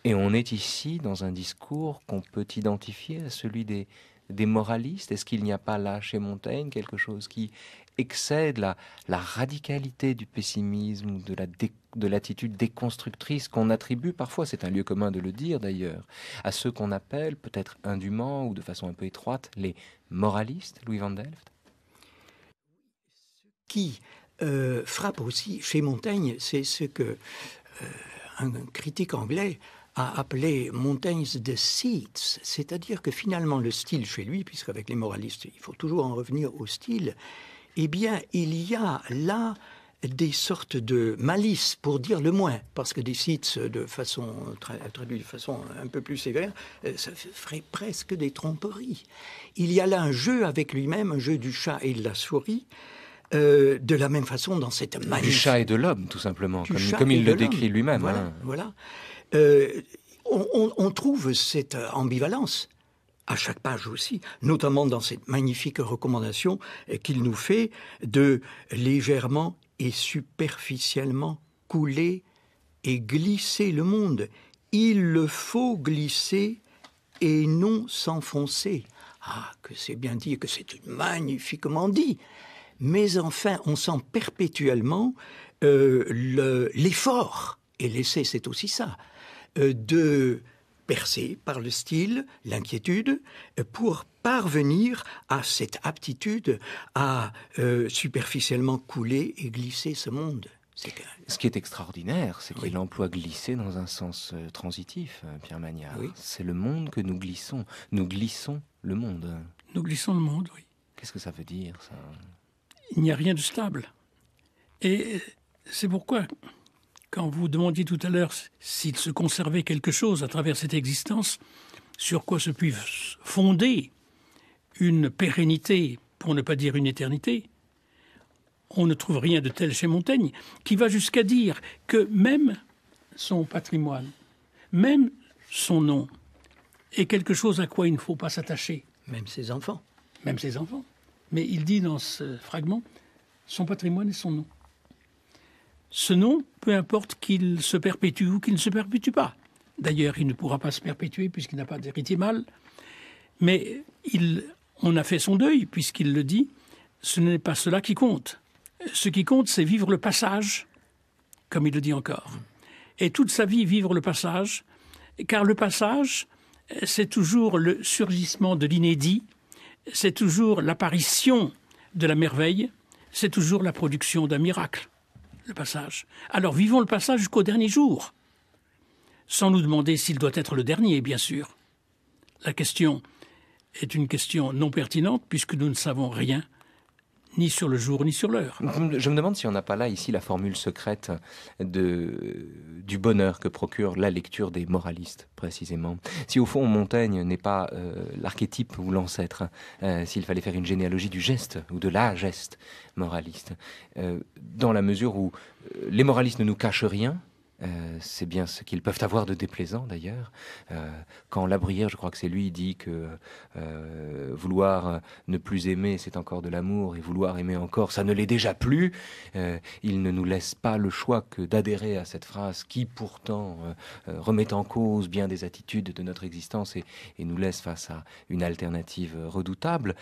Speaker 1: Et on est ici dans un discours qu'on peut identifier à celui des des moralistes Est-ce qu'il n'y a pas là chez Montaigne quelque chose qui excède la, radicalité du pessimisme ou de, la de l'attitude déconstructrice qu'on attribue parfois, c'est un lieu commun de le dire d'ailleurs, à ceux qu'on appelle peut-être indûment ou de façon un peu étroite les moralistes,
Speaker 4: Louis Van Delft Qui euh, frappe aussi chez Montaigne, c'est ce que euh, un critique anglais a appelé Montaigne de Seeds, c'est-à-dire que finalement le style chez lui, puisqu'avec les moralistes il faut toujours en revenir au style, eh bien il y a là des sortes de malices, pour dire le moins, parce que des sites de façon traduit de façon un peu plus sévère, euh, ça ferait presque des tromperies. Il y a là un jeu avec lui-même, un jeu du chat et de la souris. Euh, de la même façon dans cette malice. Du chat
Speaker 1: et de l'homme, tout simplement, comme, il le décrit lui-même. Voilà, hein.
Speaker 4: voilà. Euh, on, trouve cette euh, ambivalence à chaque page aussi, notamment dans cette magnifique recommandation qu'il nous fait de légèrement et superficiellement couler et glisser le monde. Il le faut glisser et non s'enfoncer. Ah, que c'est bien dit, que c'est magnifiquement dit. Mais enfin, on sent perpétuellement euh, l'effort. et l'essai, c'est aussi ça. Euh, de percer par le style, l'inquiétude, euh, pour parvenir à cette aptitude à euh, superficiellement couler et glisser ce monde.
Speaker 1: Ce qui est extraordinaire, c'est qu'il emploie glisser dans un sens transitif, Pierre Magnard. C'est le monde que nous glissons. Nous glissons le monde.
Speaker 3: Nous glissons le monde, oui.
Speaker 1: Qu'est-ce que ça veut dire, ça
Speaker 3: Il n'y a rien de stable. Et c'est pourquoi quand vous demandiez tout à l'heure s'il se conservait quelque chose à travers cette existence, sur quoi se puisse fonder une pérennité, pour ne pas dire une éternité, on ne trouve rien de tel chez Montaigne, qui va jusqu'à dire que même son patrimoine, même son nom, est quelque chose à quoi il ne faut pas s'attacher. Même ses enfants. Même ses enfants. Mais il dit dans ce fragment son patrimoine et son nom ce nom, peu importe qu'il se perpétue ou qu'il ne se perpétue pas. D'ailleurs, il ne pourra pas se perpétuer puisqu'il n'a pas d'héritier mal, Mais il, on a fait son deuil puisqu'il le dit. Ce n'est pas cela qui compte. Ce qui compte, c'est vivre le passage, comme il le dit encore. Et toute sa vie, vivre le passage, car le passage, c'est toujours le surgissement de l'inédit, c'est toujours l'apparition de la merveille, c'est toujours la production d'un miracle le passage. Alors vivons le passage jusqu'au dernier jour, sans nous demander s'il doit être le dernier, bien sûr. La question est une question non pertinente puisque nous ne savons rien ni sur le jour, ni sur l'heure.
Speaker 1: Je me demande si on n'a pas là, ici, la formule secrète de, du bonheur que procure la lecture des moralistes, précisément. Si au fond, Montaigne n'est pas euh, l'archétype ou l'ancêtre, euh, s'il fallait faire une généalogie du geste ou de la geste moraliste, euh, dans la mesure où les moralistes ne nous cachent rien, euh, c'est bien ce qu'ils peuvent avoir de déplaisant d'ailleurs. Euh, quand la bruyère, je crois que c'est lui, dit que euh, vouloir ne plus aimer, c'est encore de l'amour, et vouloir aimer encore, ça ne l'est déjà plus, il ne nous laisse pas le choix que d'adhérer à cette phrase qui pourtant remet en cause bien des attitudes de notre existence et, nous laisse face à une alternative redoutable.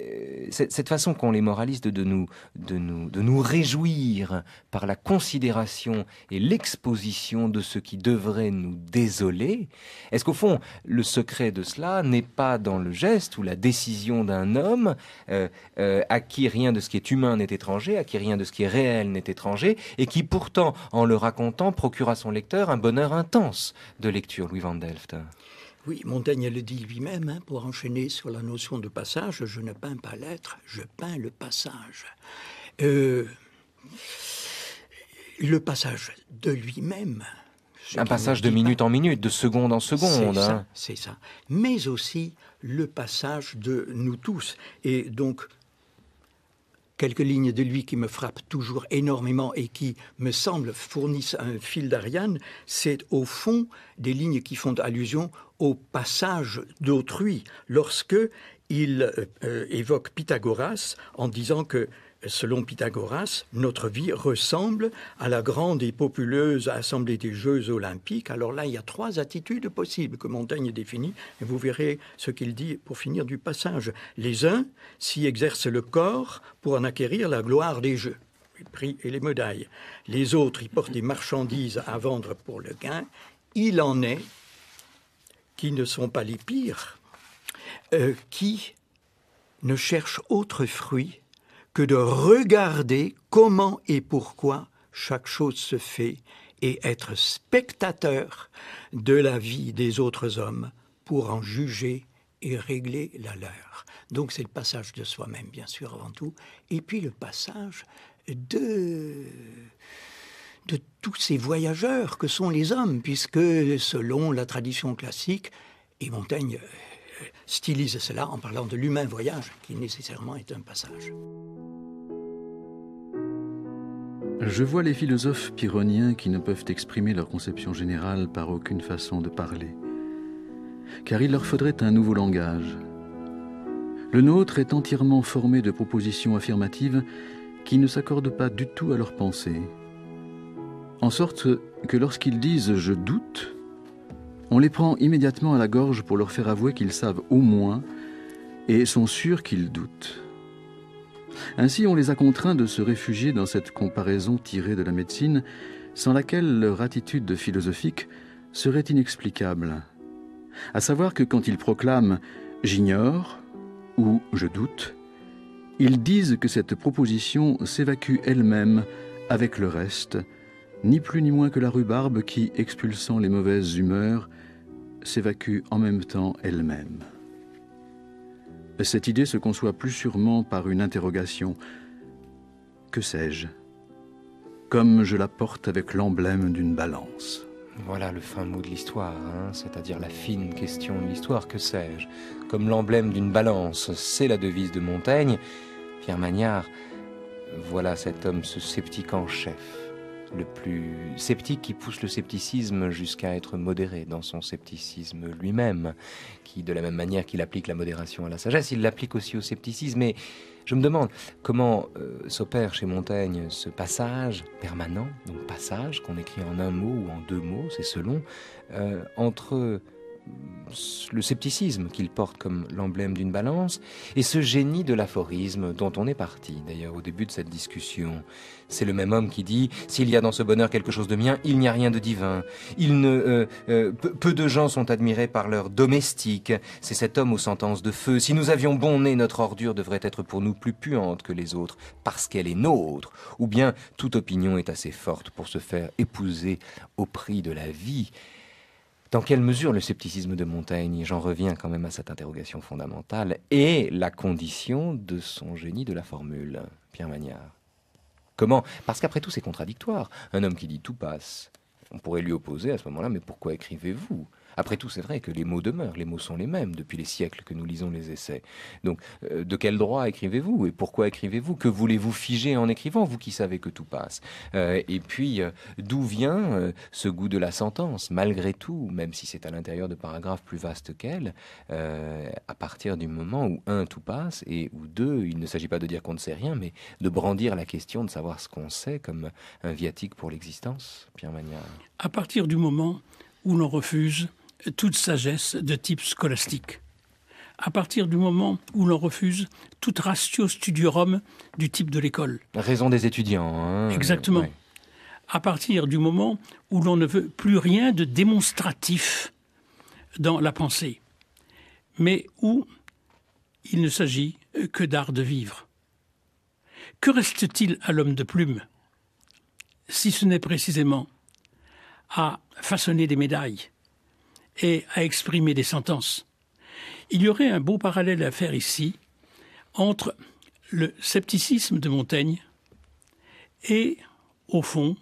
Speaker 1: Euh, cette façon qu'ont les moralistes de nous, de, nous, réjouir par la considération et l'exposition de ce qui devrait nous désoler, est-ce qu'au fond, le secret de cela n'est pas dans le geste ou la décision d'un homme euh, euh, à qui rien de ce qui est humain n'est étranger, à qui rien de ce qui est réel n'est étranger, et qui pourtant, en le racontant, procure à son lecteur un bonheur intense de lecture, Louis Van Delft
Speaker 4: oui, Montaigne le dit lui-même, hein, pour enchaîner sur la notion de passage, je ne peins pas l'être, je peins le passage. Euh, le passage de lui-même.
Speaker 1: Un passage de minute en minute, de seconde en seconde. Hein.
Speaker 4: C'est ça, ça, Mais aussi le passage de nous tous. Et donc, quelques lignes de lui qui me frappent toujours énormément et qui, me semblent fournissent un fil d'Ariane, c'est au fond des lignes qui font allusion au passage d'autrui, lorsque il euh, euh, évoque Pythagoras en disant que selon Pythagoras, notre vie ressemble à la grande et populeuse assemblée des Jeux olympiques. Alors là, il y a trois attitudes possibles que Montaigne définit, et vous verrez ce qu'il dit pour finir du passage. Les uns s'y exercent le corps pour en acquérir la gloire des Jeux, les prix et les médailles. Les autres y portent des marchandises à vendre pour le gain. Il en est qui ne sont pas les pires, euh, qui ne cherchent autre fruit que de regarder comment et pourquoi chaque chose se fait et être spectateur de la vie des autres hommes pour en juger et régler la leur. Donc c'est le passage de soi-même, bien sûr, avant tout, et puis le passage de de tous ces voyageurs que sont les hommes, puisque selon la tradition classique, et Montaigne stylise cela en parlant de l'humain voyage, qui nécessairement est un passage.
Speaker 2: Je vois les philosophes pyrrhoniens qui ne peuvent exprimer leur conception générale par aucune façon de parler, car il leur faudrait un nouveau langage. Le nôtre est entièrement formé de propositions affirmatives qui ne s'accordent pas du tout à leur pensée. En sorte que lorsqu'ils disent ⁇ je doute ⁇ on les prend immédiatement à la gorge pour leur faire avouer qu'ils savent au moins et sont sûrs qu'ils doutent. Ainsi, on les a contraints de se réfugier dans cette comparaison tirée de la médecine, sans laquelle leur attitude philosophique serait inexplicable. À savoir que quand ils proclament J'ignore ou Je doute, ils disent que cette proposition s'évacue elle-même avec le reste, ni plus ni moins que la rhubarbe qui, expulsant les mauvaises humeurs, s'évacue en même temps elle-même. Cette idée se conçoit plus sûrement par une interrogation. Que sais-je Comme je la porte avec l'emblème d'une balance. Voilà le fin mot de l'histoire, hein,
Speaker 1: c'est-à-dire la fine question de l'histoire, que sais-je Comme l'emblème d'une balance, c'est la devise de Montaigne. Pierre Magnard, voilà cet homme, ce sceptique en chef le plus sceptique, qui pousse le scepticisme jusqu'à être modéré dans son scepticisme lui-même, qui, de la même manière qu'il applique la modération à la sagesse, il l'applique aussi au scepticisme. mais je me demande comment euh, s'opère chez Montaigne ce passage permanent, donc passage qu'on écrit en un mot ou en deux mots, c'est selon, euh, entre le scepticisme qu'il porte comme l'emblème d'une balance, et ce génie de l'aphorisme dont on est parti d'ailleurs au début de cette discussion. C'est le même homme qui dit ⁇ S'il y a dans ce bonheur quelque chose de mien, il n'y a rien de divin. Il ne, euh, euh, peu de gens sont admirés par leurs domestiques. C'est cet homme aux sentences de feu. Si nous avions bon nez, notre ordure devrait être pour nous plus puante que les autres, parce qu'elle est nôtre. Ou bien toute opinion est assez forte pour se faire épouser au prix de la vie. ⁇ dans quelle mesure le scepticisme de Montaigne, j'en reviens quand même à cette interrogation fondamentale, est la condition de son génie de la formule, Pierre Magnard Comment Parce qu'après tout, c'est contradictoire. Un homme qui dit tout passe, on pourrait lui opposer à ce moment-là, mais pourquoi écrivez-vous après tout, c'est vrai que les mots demeurent, les mots sont les mêmes depuis les siècles que nous lisons les essais. Donc, euh, de quel droit écrivez-vous et pourquoi écrivez-vous Que voulez-vous figer en écrivant, vous qui savez que tout passe euh, Et puis, euh, d'où vient ce goût de la sentence, malgré tout, même si c'est à l'intérieur de paragraphes plus vastes qu'elle, à partir du moment où, un, tout passe, et où, deux, il ne s'agit pas de dire qu'on ne sait rien, mais de brandir la question de savoir ce qu'on sait comme un viatique pour l'existence, Pierre Magnard
Speaker 3: À partir du moment où l'on refuse toute sagesse de type scolastique. À partir du moment où l'on refuse toute ratio studiorum du type de l'école.
Speaker 1: Raison des étudiants. Hein. Exactement.
Speaker 3: À partir du moment où l'on ne veut plus rien de démonstratif dans la pensée, mais où il ne s'agit que d'art de vivre. Que reste-t-il à l'homme de plume si ce n'est précisément à façonner des médailles, et à exprimer des sentences. Il y aurait un beau parallèle à faire ici entre le scepticisme de Montaigne et, au fond,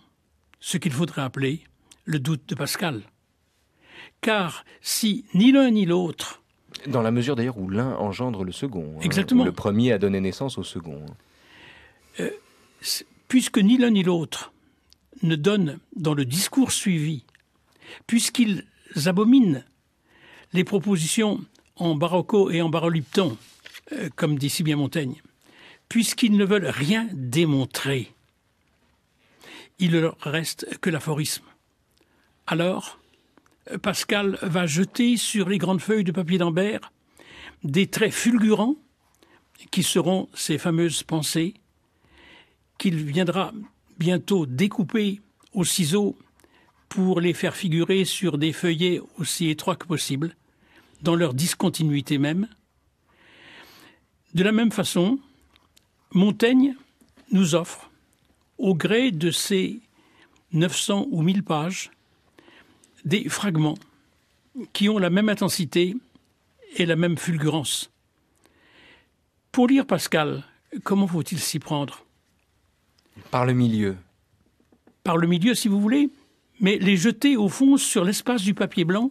Speaker 3: ce qu'il faudrait appeler le doute de Pascal. Car si ni l'un ni l'autre
Speaker 1: dans la mesure d'ailleurs où l'un engendre le second. Hein, Exactement. le premier a donné naissance au second.
Speaker 3: Euh, puisque ni l'un ni l'autre ne donne dans le discours suivi, puisqu'il abominent les propositions en barocco et en barolipton, euh, comme dit si bien Montaigne, puisqu'ils ne veulent rien démontrer. Il ne leur reste que l'aphorisme. Alors, Pascal va jeter sur les grandes feuilles de papier d'Ambert des traits fulgurants qui seront ses fameuses pensées qu'il viendra bientôt découper au ciseau pour les faire figurer sur des feuillets aussi étroits que possible, dans leur discontinuité même. De la même façon, Montaigne nous offre, au gré de ces 900 ou 1000 pages, des fragments qui ont la même intensité et la même fulgurance. Pour lire Pascal, comment faut-il s'y prendre Par le milieu. Par le milieu, si vous voulez, mais les jeter au fond sur l'espace du papier blanc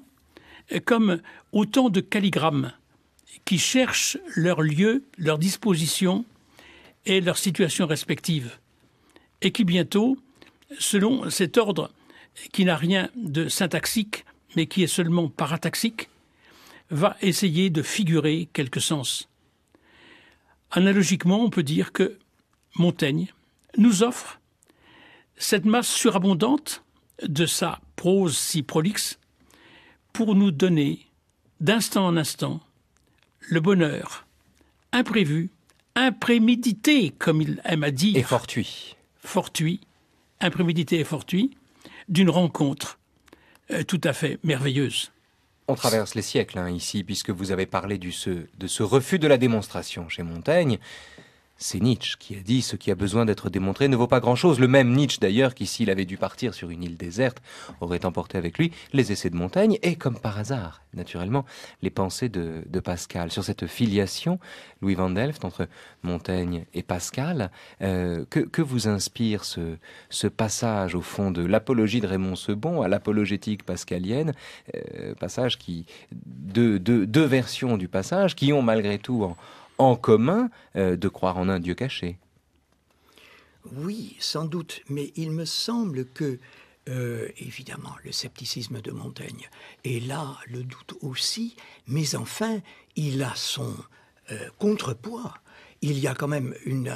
Speaker 3: euh, comme autant de calligrammes qui cherchent leur lieu, leur disposition et leur situation respective, et qui bientôt, selon cet ordre qui n'a rien de syntaxique, mais qui est seulement parataxique, va essayer de figurer quelque sens. Analogiquement, on peut dire que Montaigne nous offre cette masse surabondante de sa prose si prolixe pour nous donner, d'instant en instant, le bonheur imprévu, imprémédité, comme il aime à dire. Et fortuit. Fortuit, imprémédité et fortuit, d'une rencontre euh, tout à fait merveilleuse. On traverse
Speaker 1: les siècles hein, ici, puisque vous avez parlé de ce refus de la démonstration chez Montaigne. C'est Nietzsche qui a dit ce qui a besoin d'être démontré ne vaut pas grand-chose. Le même Nietzsche d'ailleurs qui, s'il avait dû partir sur une île déserte, aurait emporté avec lui les essais de Montaigne et, comme par hasard, naturellement, les pensées de, Pascal. Sur cette filiation, Louis Van Delft, entre Montaigne et Pascal, euh, que, vous inspire ce, passage au fond de l'apologie de Raymond Sebon à l'apologétique pascalienne, euh, passage qui deux, deux versions du passage qui ont malgré tout en en commun euh, de croire en un Dieu caché.
Speaker 4: Oui, sans doute, mais il me semble que, euh, évidemment, le scepticisme de Montaigne est là, le doute aussi, mais enfin, il a son euh, contrepoids. Il y a quand même une...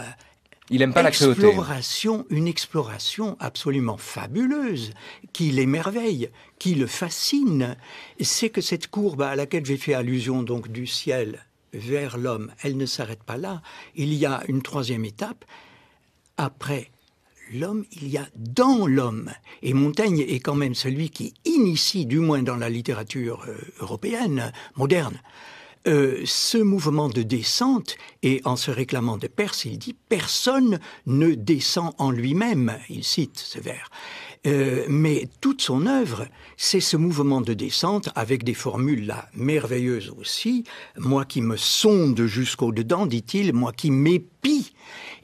Speaker 1: Il exploration,
Speaker 4: Une exploration absolument fabuleuse qui l'émerveille, qui le fascine. C'est que cette courbe à laquelle j'ai fait allusion donc du ciel vers l'homme, elle ne s'arrête pas là. Il y a une troisième étape. Après l'homme, il y a dans l'homme. Et Montaigne est quand même celui qui initie, du moins dans la littérature euh, européenne moderne, euh, ce mouvement de descente, et en se réclamant de Perse, il dit Personne ne descend en lui-même. Il cite ce vers. Euh, mais toute son œuvre, c'est ce mouvement de descente avec des formules là merveilleuses aussi. Moi qui me sonde jusqu'au dedans, dit-il, moi qui m'épie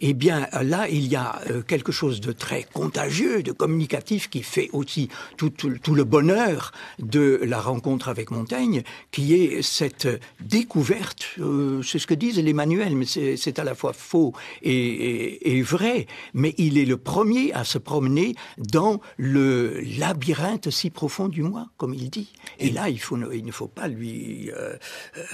Speaker 4: eh bien là, il y a euh, quelque chose de très contagieux, de communicatif, qui fait aussi tout, le bonheur de la rencontre avec Montaigne, qui est cette découverte, euh, c'est ce que disent les manuels, mais c'est à la fois faux et, vrai, mais il est le premier à se promener dans le labyrinthe si profond du moi, comme il dit. Et, là, il, ne faut pas lui... Euh,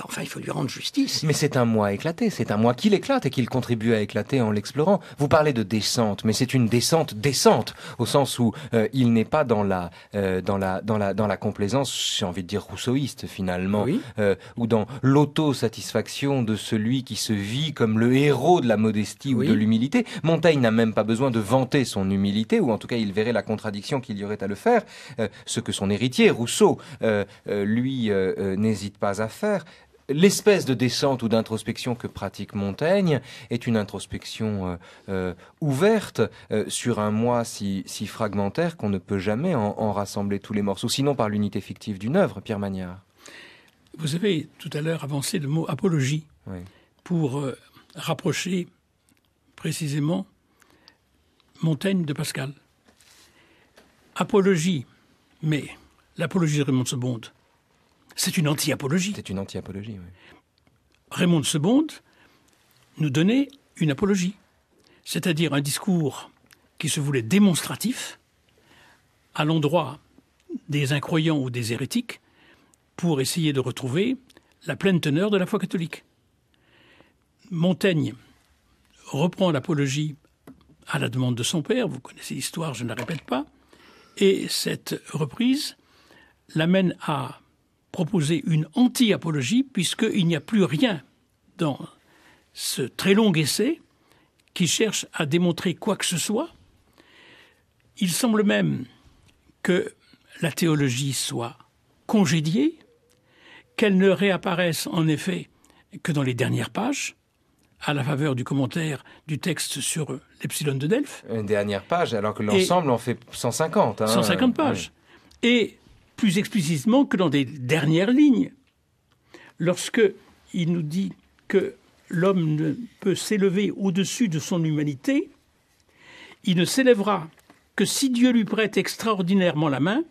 Speaker 4: enfin, il faut lui rendre justice. Mais c'est un moi éclaté, c'est un moi qui
Speaker 1: éclate et qu'il contribue à éclater en l'explorant. Vous parlez de descente, mais c'est une descente descente, au sens où euh, il n'est pas dans la, euh, dans la, dans la, dans la complaisance, j'ai envie de dire rousseauiste finalement, euh, ou dans l'autosatisfaction de celui qui se vit comme le héros de la modestie ou de l'humilité. Montaigne n'a même pas besoin de vanter son humilité, ou en tout cas il verrait la contradiction qu'il y aurait à le faire, ce que son héritier Rousseau, lui, n'hésite pas à faire l'espèce de descente ou d'introspection que pratique Montaigne est une introspection euh, euh, ouverte euh, sur un moi si, fragmentaire qu'on ne peut jamais en, rassembler tous les morceaux, sinon par l'unité fictive d'une œuvre, Pierre Magnard.
Speaker 3: Vous avez tout à l'heure avancé le mot apologie pour rapprocher précisément Montaigne de Pascal. Apologie, mais l'apologie de Raymond Sebonde, c'est une anti-apologie. C'est une anti-apologie, oui. Raymond de nous donnait une apologie, c'est-à-dire un discours qui se voulait démonstratif à l'endroit des incroyants ou des hérétiques pour essayer de retrouver la pleine teneur de la foi catholique. Montaigne reprend l'apologie à la demande de son père, vous connaissez l'histoire, je ne la répète pas, et cette reprise l'amène à proposer une anti-apologie, puisqu'il n'y a plus rien dans ce très long essai qui cherche à démontrer quoi que ce soit. Il semble même que la théologie soit congédiée, qu'elle ne réapparaisse en effet que dans les dernières pages, à la faveur du commentaire du texte sur l'Epsilon de Delphes.
Speaker 1: Une dernière page, alors que l'ensemble en fait 150. 150 hein. pages.
Speaker 3: Et plus explicitement que dans des dernières lignes. Lorsque il nous dit que l'homme ne peut s'élever au-dessus de son humanité, il ne s'élèvera que si Dieu lui prête extraordinairement la main,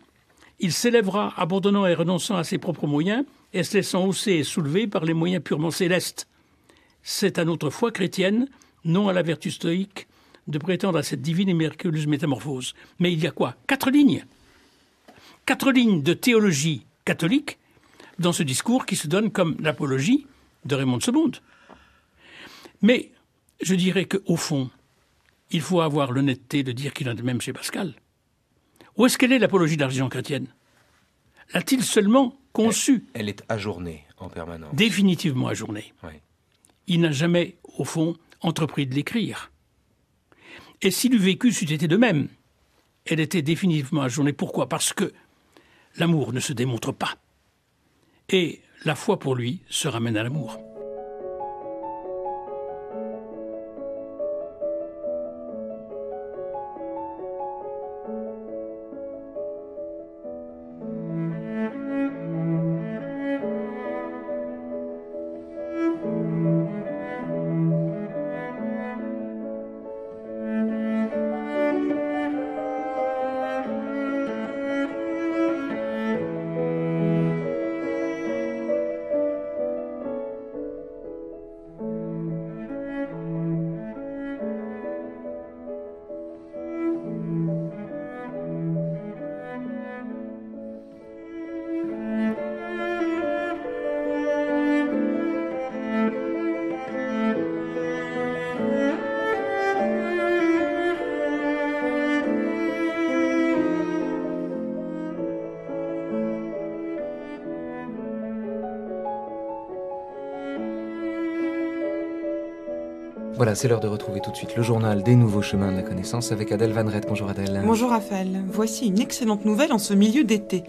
Speaker 3: il s'élèvera abandonnant et renonçant à ses propres moyens et se laissant hausser et soulever par les moyens purement célestes. C'est à notre foi chrétienne, non à la vertu stoïque, de prétendre à cette divine et miraculeuse métamorphose. Mais il y a quoi Quatre lignes quatre lignes de théologie catholique dans ce discours qui se donne comme l'apologie de Raymond II. Mais je dirais qu'au fond, il faut avoir l'honnêteté de dire qu'il en est même chez Pascal. Où est-ce qu'elle est l'apologie de la religion chrétienne L'a-t-il seulement conçue elle,
Speaker 1: est ajournée en permanence.
Speaker 3: Définitivement ajournée. Il n'a jamais, au fond, entrepris de l'écrire. Et s'il eût vécu c'eût été de même, elle était définitivement ajournée. Pourquoi Parce que L'amour ne se démontre pas. Et la foi pour lui se ramène à l'amour.
Speaker 1: Voilà, c'est l'heure de retrouver tout de suite le journal des nouveaux chemins de la connaissance avec Adèle Van Bonjour Adèle. Bonjour
Speaker 5: Raphaël. Voici une excellente nouvelle en ce milieu d'été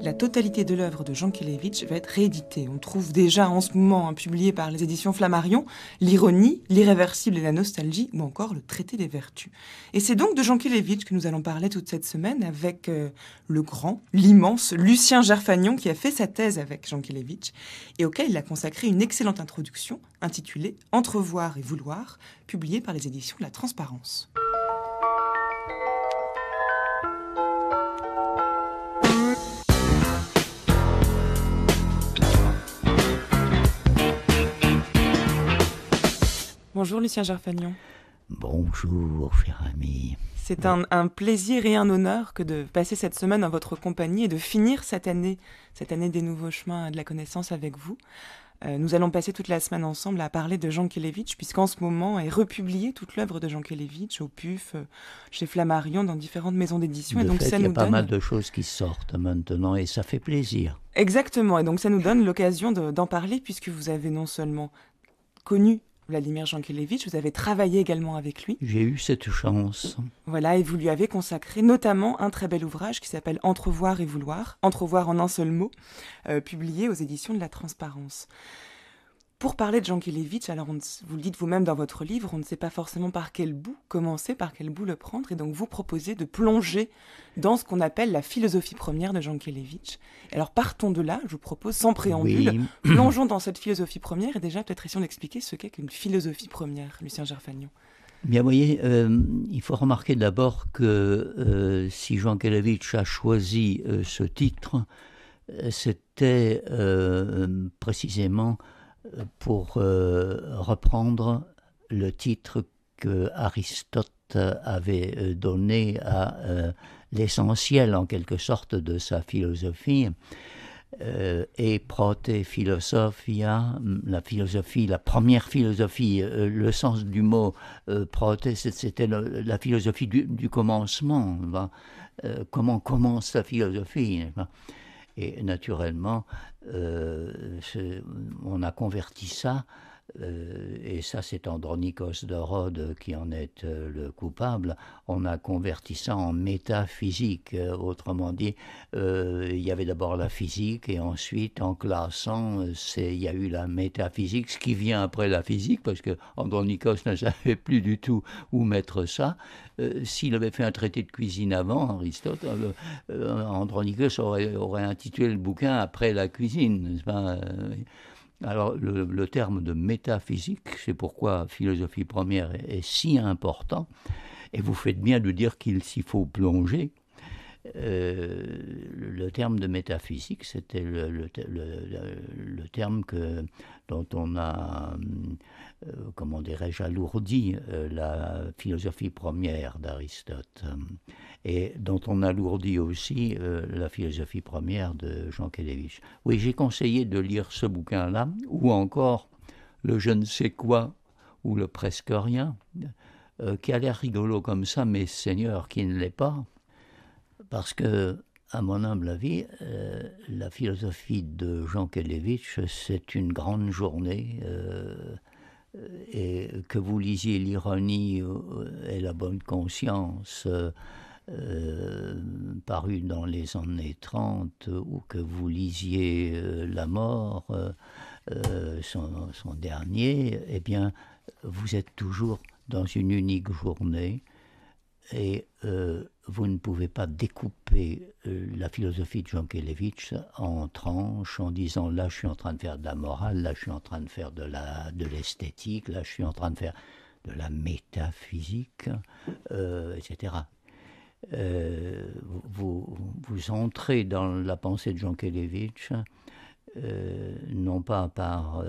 Speaker 5: la totalité de l'œuvre de Jean Kelevitch va être rééditée. On trouve déjà en ce moment, publié par les éditions Flammarion, l'ironie, l'irréversible et la nostalgie, ou encore le traité des vertus. Et c'est donc de Jean Kelevitch que nous allons parler toute cette semaine avec euh, le grand, l'immense Lucien Gerfagnon qui a fait sa thèse avec Jean Kelevitch et auquel il a consacré une excellente introduction intitulée Entrevoir et vouloir, publiée par les éditions La Transparence. Bonjour Lucien Gerfagnon.
Speaker 6: Bonjour, cher ami.
Speaker 5: C'est un, plaisir et un honneur que de passer cette semaine en votre compagnie et de finir cette année, cette année des nouveaux chemins de la connaissance avec vous. Euh, nous allons passer toute la semaine ensemble à parler de Jean Kelevitch, puisqu'en ce moment est republiée toute l'œuvre de Jean Kelevitch au PUF, euh, chez Flammarion, dans différentes maisons d'édition. Et il y a pas mal
Speaker 6: de choses qui sortent maintenant et ça fait plaisir.
Speaker 5: Exactement, et donc ça nous donne l'occasion d'en parler, puisque vous avez non seulement connu Vladimir Jankélévitch, vous avez travaillé également avec lui.
Speaker 6: J'ai eu cette chance.
Speaker 5: Voilà, et vous lui avez consacré notamment un très bel ouvrage qui s'appelle Entrevoir et vouloir, Entrevoir en un seul mot, euh, publié aux éditions de la Transparence. Pour parler de Jean Jankélévitch, alors on vous le dites vous-même dans votre livre, on ne sait pas forcément par quel bout commencer, par quel bout le prendre, et donc vous proposez de plonger dans ce qu'on appelle la philosophie première de Jean Jean-Kelevich Alors partons de là, je vous propose sans préambule, <clears throat> plongeons dans cette philosophie première, et déjà peut-être essayons d'expliquer ce qu'est une philosophie première, Lucien Gerfagnon.
Speaker 6: Bien, voyez, euh, il faut remarquer d'abord que euh, si Jean kelevich a choisi euh, ce titre, c'était précisément pour euh, reprendre le titre que Aristote avait euh, donné à euh, l'essentiel en quelque sorte de sa philosophie, et proté philosophia, mm, la philosophie, la première philosophie, le sens du mot prote », c'était la philosophie du, commencement. comment commence la philosophie et naturellement, euh, on a converti ça euh, et ça c'est Andronikos de Rhodes qui en est euh, le coupable, on a converti ça en métaphysique. Euh, autrement dit, il y avait d'abord la physique et ensuite en classant, il y a eu la métaphysique, ce qui vient après la physique, parce que ne <laughs> savait plus du tout où mettre ça. S'il avait fait un traité de cuisine avant, Aristote, Andronikos aurait, intitulé le bouquin Après la cuisine. Pas, alors le, terme de métaphysique, c'est pourquoi philosophie première est, si important, et vous faites bien de dire qu'il s'y faut plonger. Euh, le terme de métaphysique, c'était le, le, terme que, dont on a hum, euh, comment dirais-je, alourdi euh, la philosophie première d'Aristote euh, et dont on alourdit aussi la philosophie première de Jean Kelevich. Oui, j'ai conseillé de lire ce bouquin-là, ou encore le je ne sais quoi ou le presque rien, qui a l'air rigolo comme ça, mais Seigneur, qui ne l'est pas, parce que à mon humble avis, la philosophie de Jean Kelevich, c'est une grande journée et que vous lisiez l'ironie euh, et la bonne conscience euh, paru dans les années 30 ou que vous lisiez euh, La mort, son, son, dernier, eh bien, vous êtes toujours dans une unique journée et euh, vous ne pouvez pas découper euh, la philosophie de Kelevich en tranches, en disant là je suis en train de faire de la morale, là je suis en train de faire de la de l'esthétique, là je suis en train de faire de la métaphysique, euh, etc. vous, vous entrez dans la pensée de Kelevich, non pas par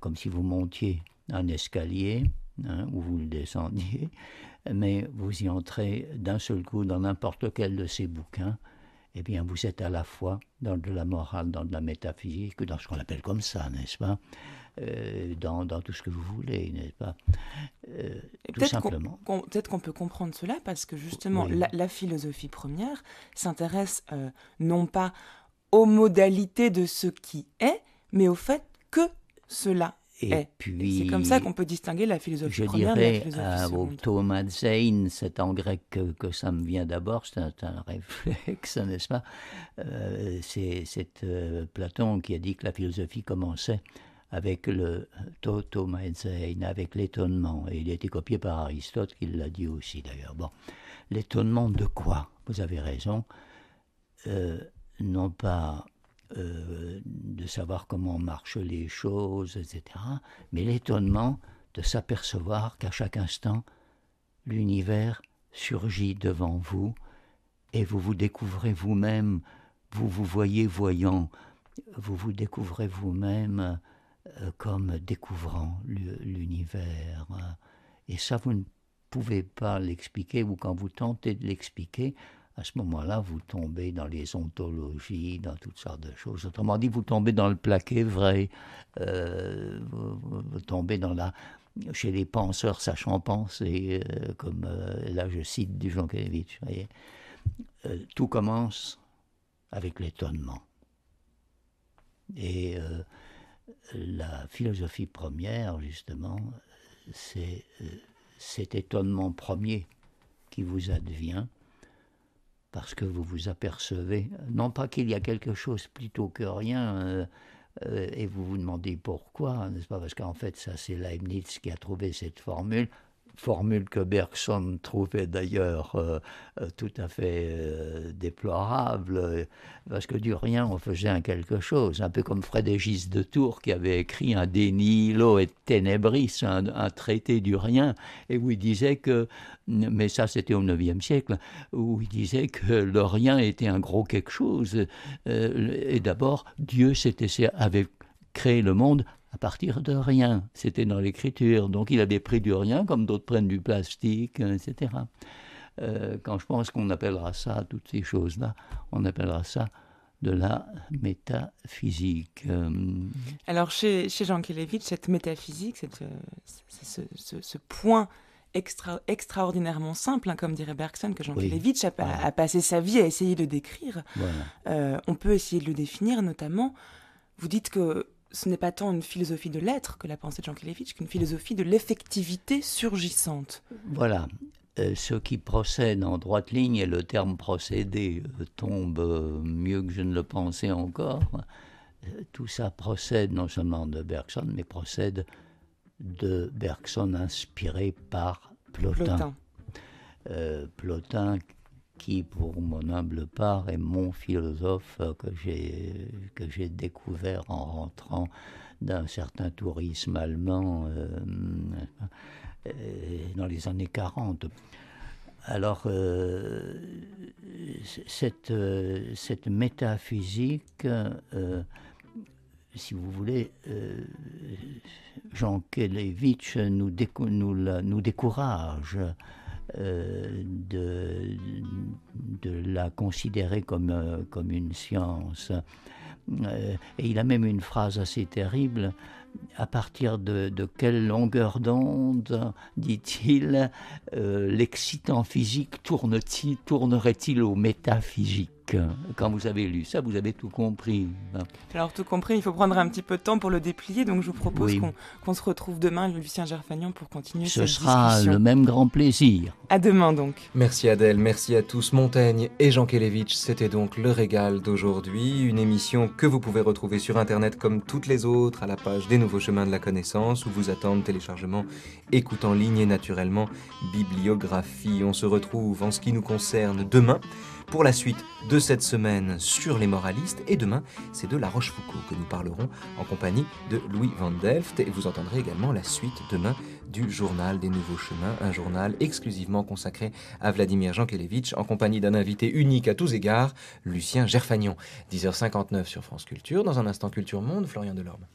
Speaker 6: comme si vous montiez un escalier hein, ou vous le descendiez, mais vous y entrez d'un seul coup dans n'importe quel de ces bouquins, eh bien vous êtes à la fois dans de la morale, dans de la métaphysique, dans ce qu'on appelle comme ça, n'est-ce pas euh, dans, tout ce que vous voulez, n'est-ce pas
Speaker 5: euh, Tout simplement. peut-être qu'on peut comprendre cela parce que justement, la, philosophie première s'intéresse euh, non pas aux modalités de ce qui est, mais au fait que cela eh, c'est comme ça qu'on peut distinguer la philosophie je première dirais, de la philosophie
Speaker 6: Thomas Zane c'est en grec que, que, ça me vient d'abord, c'est un, réflexe, <laughs> n'est-ce pas euh, C'est cette euh, Platon qui a dit que la philosophie commençait avec le Thomas Zeyn, avec l'étonnement. Et il a été copié par Aristote, qui l'a dit aussi d'ailleurs. Bon, l'étonnement de quoi Vous avez raison. Euh, non pas euh, de savoir comment marchent les choses, etc. Mais l'étonnement de s'apercevoir qu'à chaque instant, l'univers surgit devant vous et vous vous découvrez vous-même, vous vous voyez voyant, vous vous découvrez vous-même euh, comme découvrant l'univers. Et ça, vous ne pouvez pas l'expliquer, ou quand vous tentez de l'expliquer, à ce moment-là, vous tombez dans les ontologies, dans toutes sortes de choses. Autrement dit, vous tombez dans le plaqué vrai, euh, vous, tombez dans la, chez les penseurs sachant penser, euh, comme euh, là je cite du voyez. tout commence avec l'étonnement. Et la philosophie première, justement, c'est cet étonnement premier qui vous advient parce que vous vous apercevez, non pas qu'il y a quelque chose plutôt que rien, euh, euh, et vous vous demandez pourquoi, n'est-ce pas Parce qu'en fait, ça c'est Leibniz qui a trouvé cette formule, formule que Bergson trouvait d'ailleurs euh, euh, tout à fait euh, déplorable, parce que du rien on faisait un quelque chose, un peu comme Frédégis de Tours qui avait écrit un déni, et Ténébris », un, traité du rien, et où il disait que, mais ça c'était au IXe siècle, où il disait que le rien était un gros quelque chose, et d'abord Dieu s'était, avait créé le monde à partir de rien. C'était dans l'écriture. Donc il avait pris du rien, comme d'autres prennent du plastique, euh, etc. Euh, quand je pense qu'on appellera ça, toutes ces choses-là, on appellera ça de la métaphysique. Euh,
Speaker 5: Alors chez, Jean Kelevitch, cette métaphysique, ce, point extra, extraordinairement simple, hein, comme dirait Bergson, que Jean oui. a, passé sa vie à essayer de décrire, on peut essayer de le définir notamment. Vous dites que ce n'est pas tant une philosophie de l'être que la pensée de Jean Kilevitch qu'une philosophie de l'effectivité surgissante. Voilà.
Speaker 6: Euh, ce qui procède en droite ligne, et le terme procédé euh, tombe euh, mieux que je ne le pensais encore, tout ça procède non seulement de Bergson, mais procède de Bergson inspiré par Plotin, Plotin qui, pour mon humble part, est mon philosophe que j'ai, que découvert en rentrant d'un certain tourisme allemand euh, dans les années 40. Alors, euh, cette, métaphysique, euh, si vous voulez, Jean Kelevitch nous, nous, nous décourage euh, de, la considérer comme, euh, comme une science. Euh, et il a même une phrase assez terrible à partir de, quelle longueur d'onde, dit-il, l'excitant physique tourne-t-il, tournerait-il
Speaker 5: au métaphysique quand vous avez lu ça, vous avez tout compris. Hein. Alors tout compris, il faut prendre un petit peu de temps pour le déplier, donc je vous propose qu'on se retrouve demain, Lucien Gerfagnon, pour continuer Ce sera le
Speaker 1: même grand plaisir.
Speaker 5: À demain donc.
Speaker 1: Merci Adèle, merci à tous. Montaigne et Jean Kelevitch, c'était donc le régal d'aujourd'hui, une émission que vous pouvez retrouver sur Internet comme toutes les autres, à la page des nouveaux chemins de la connaissance, où vous attendent téléchargement, écoute en ligne et naturellement bibliographie. On se retrouve en ce qui nous concerne demain pour la suite de cette semaine sur les moralistes. Et demain, c'est de La Rochefoucauld que nous parlerons en compagnie de Louis Van Delft. Et vous entendrez également la suite demain du Journal des Nouveaux Chemins, un journal exclusivement consacré à Vladimir Jankélévitch en compagnie d'un invité unique à tous égards, Lucien Gerfagnon. 10h59 sur France Culture. Dans un instant Culture Monde, Florian Delorme.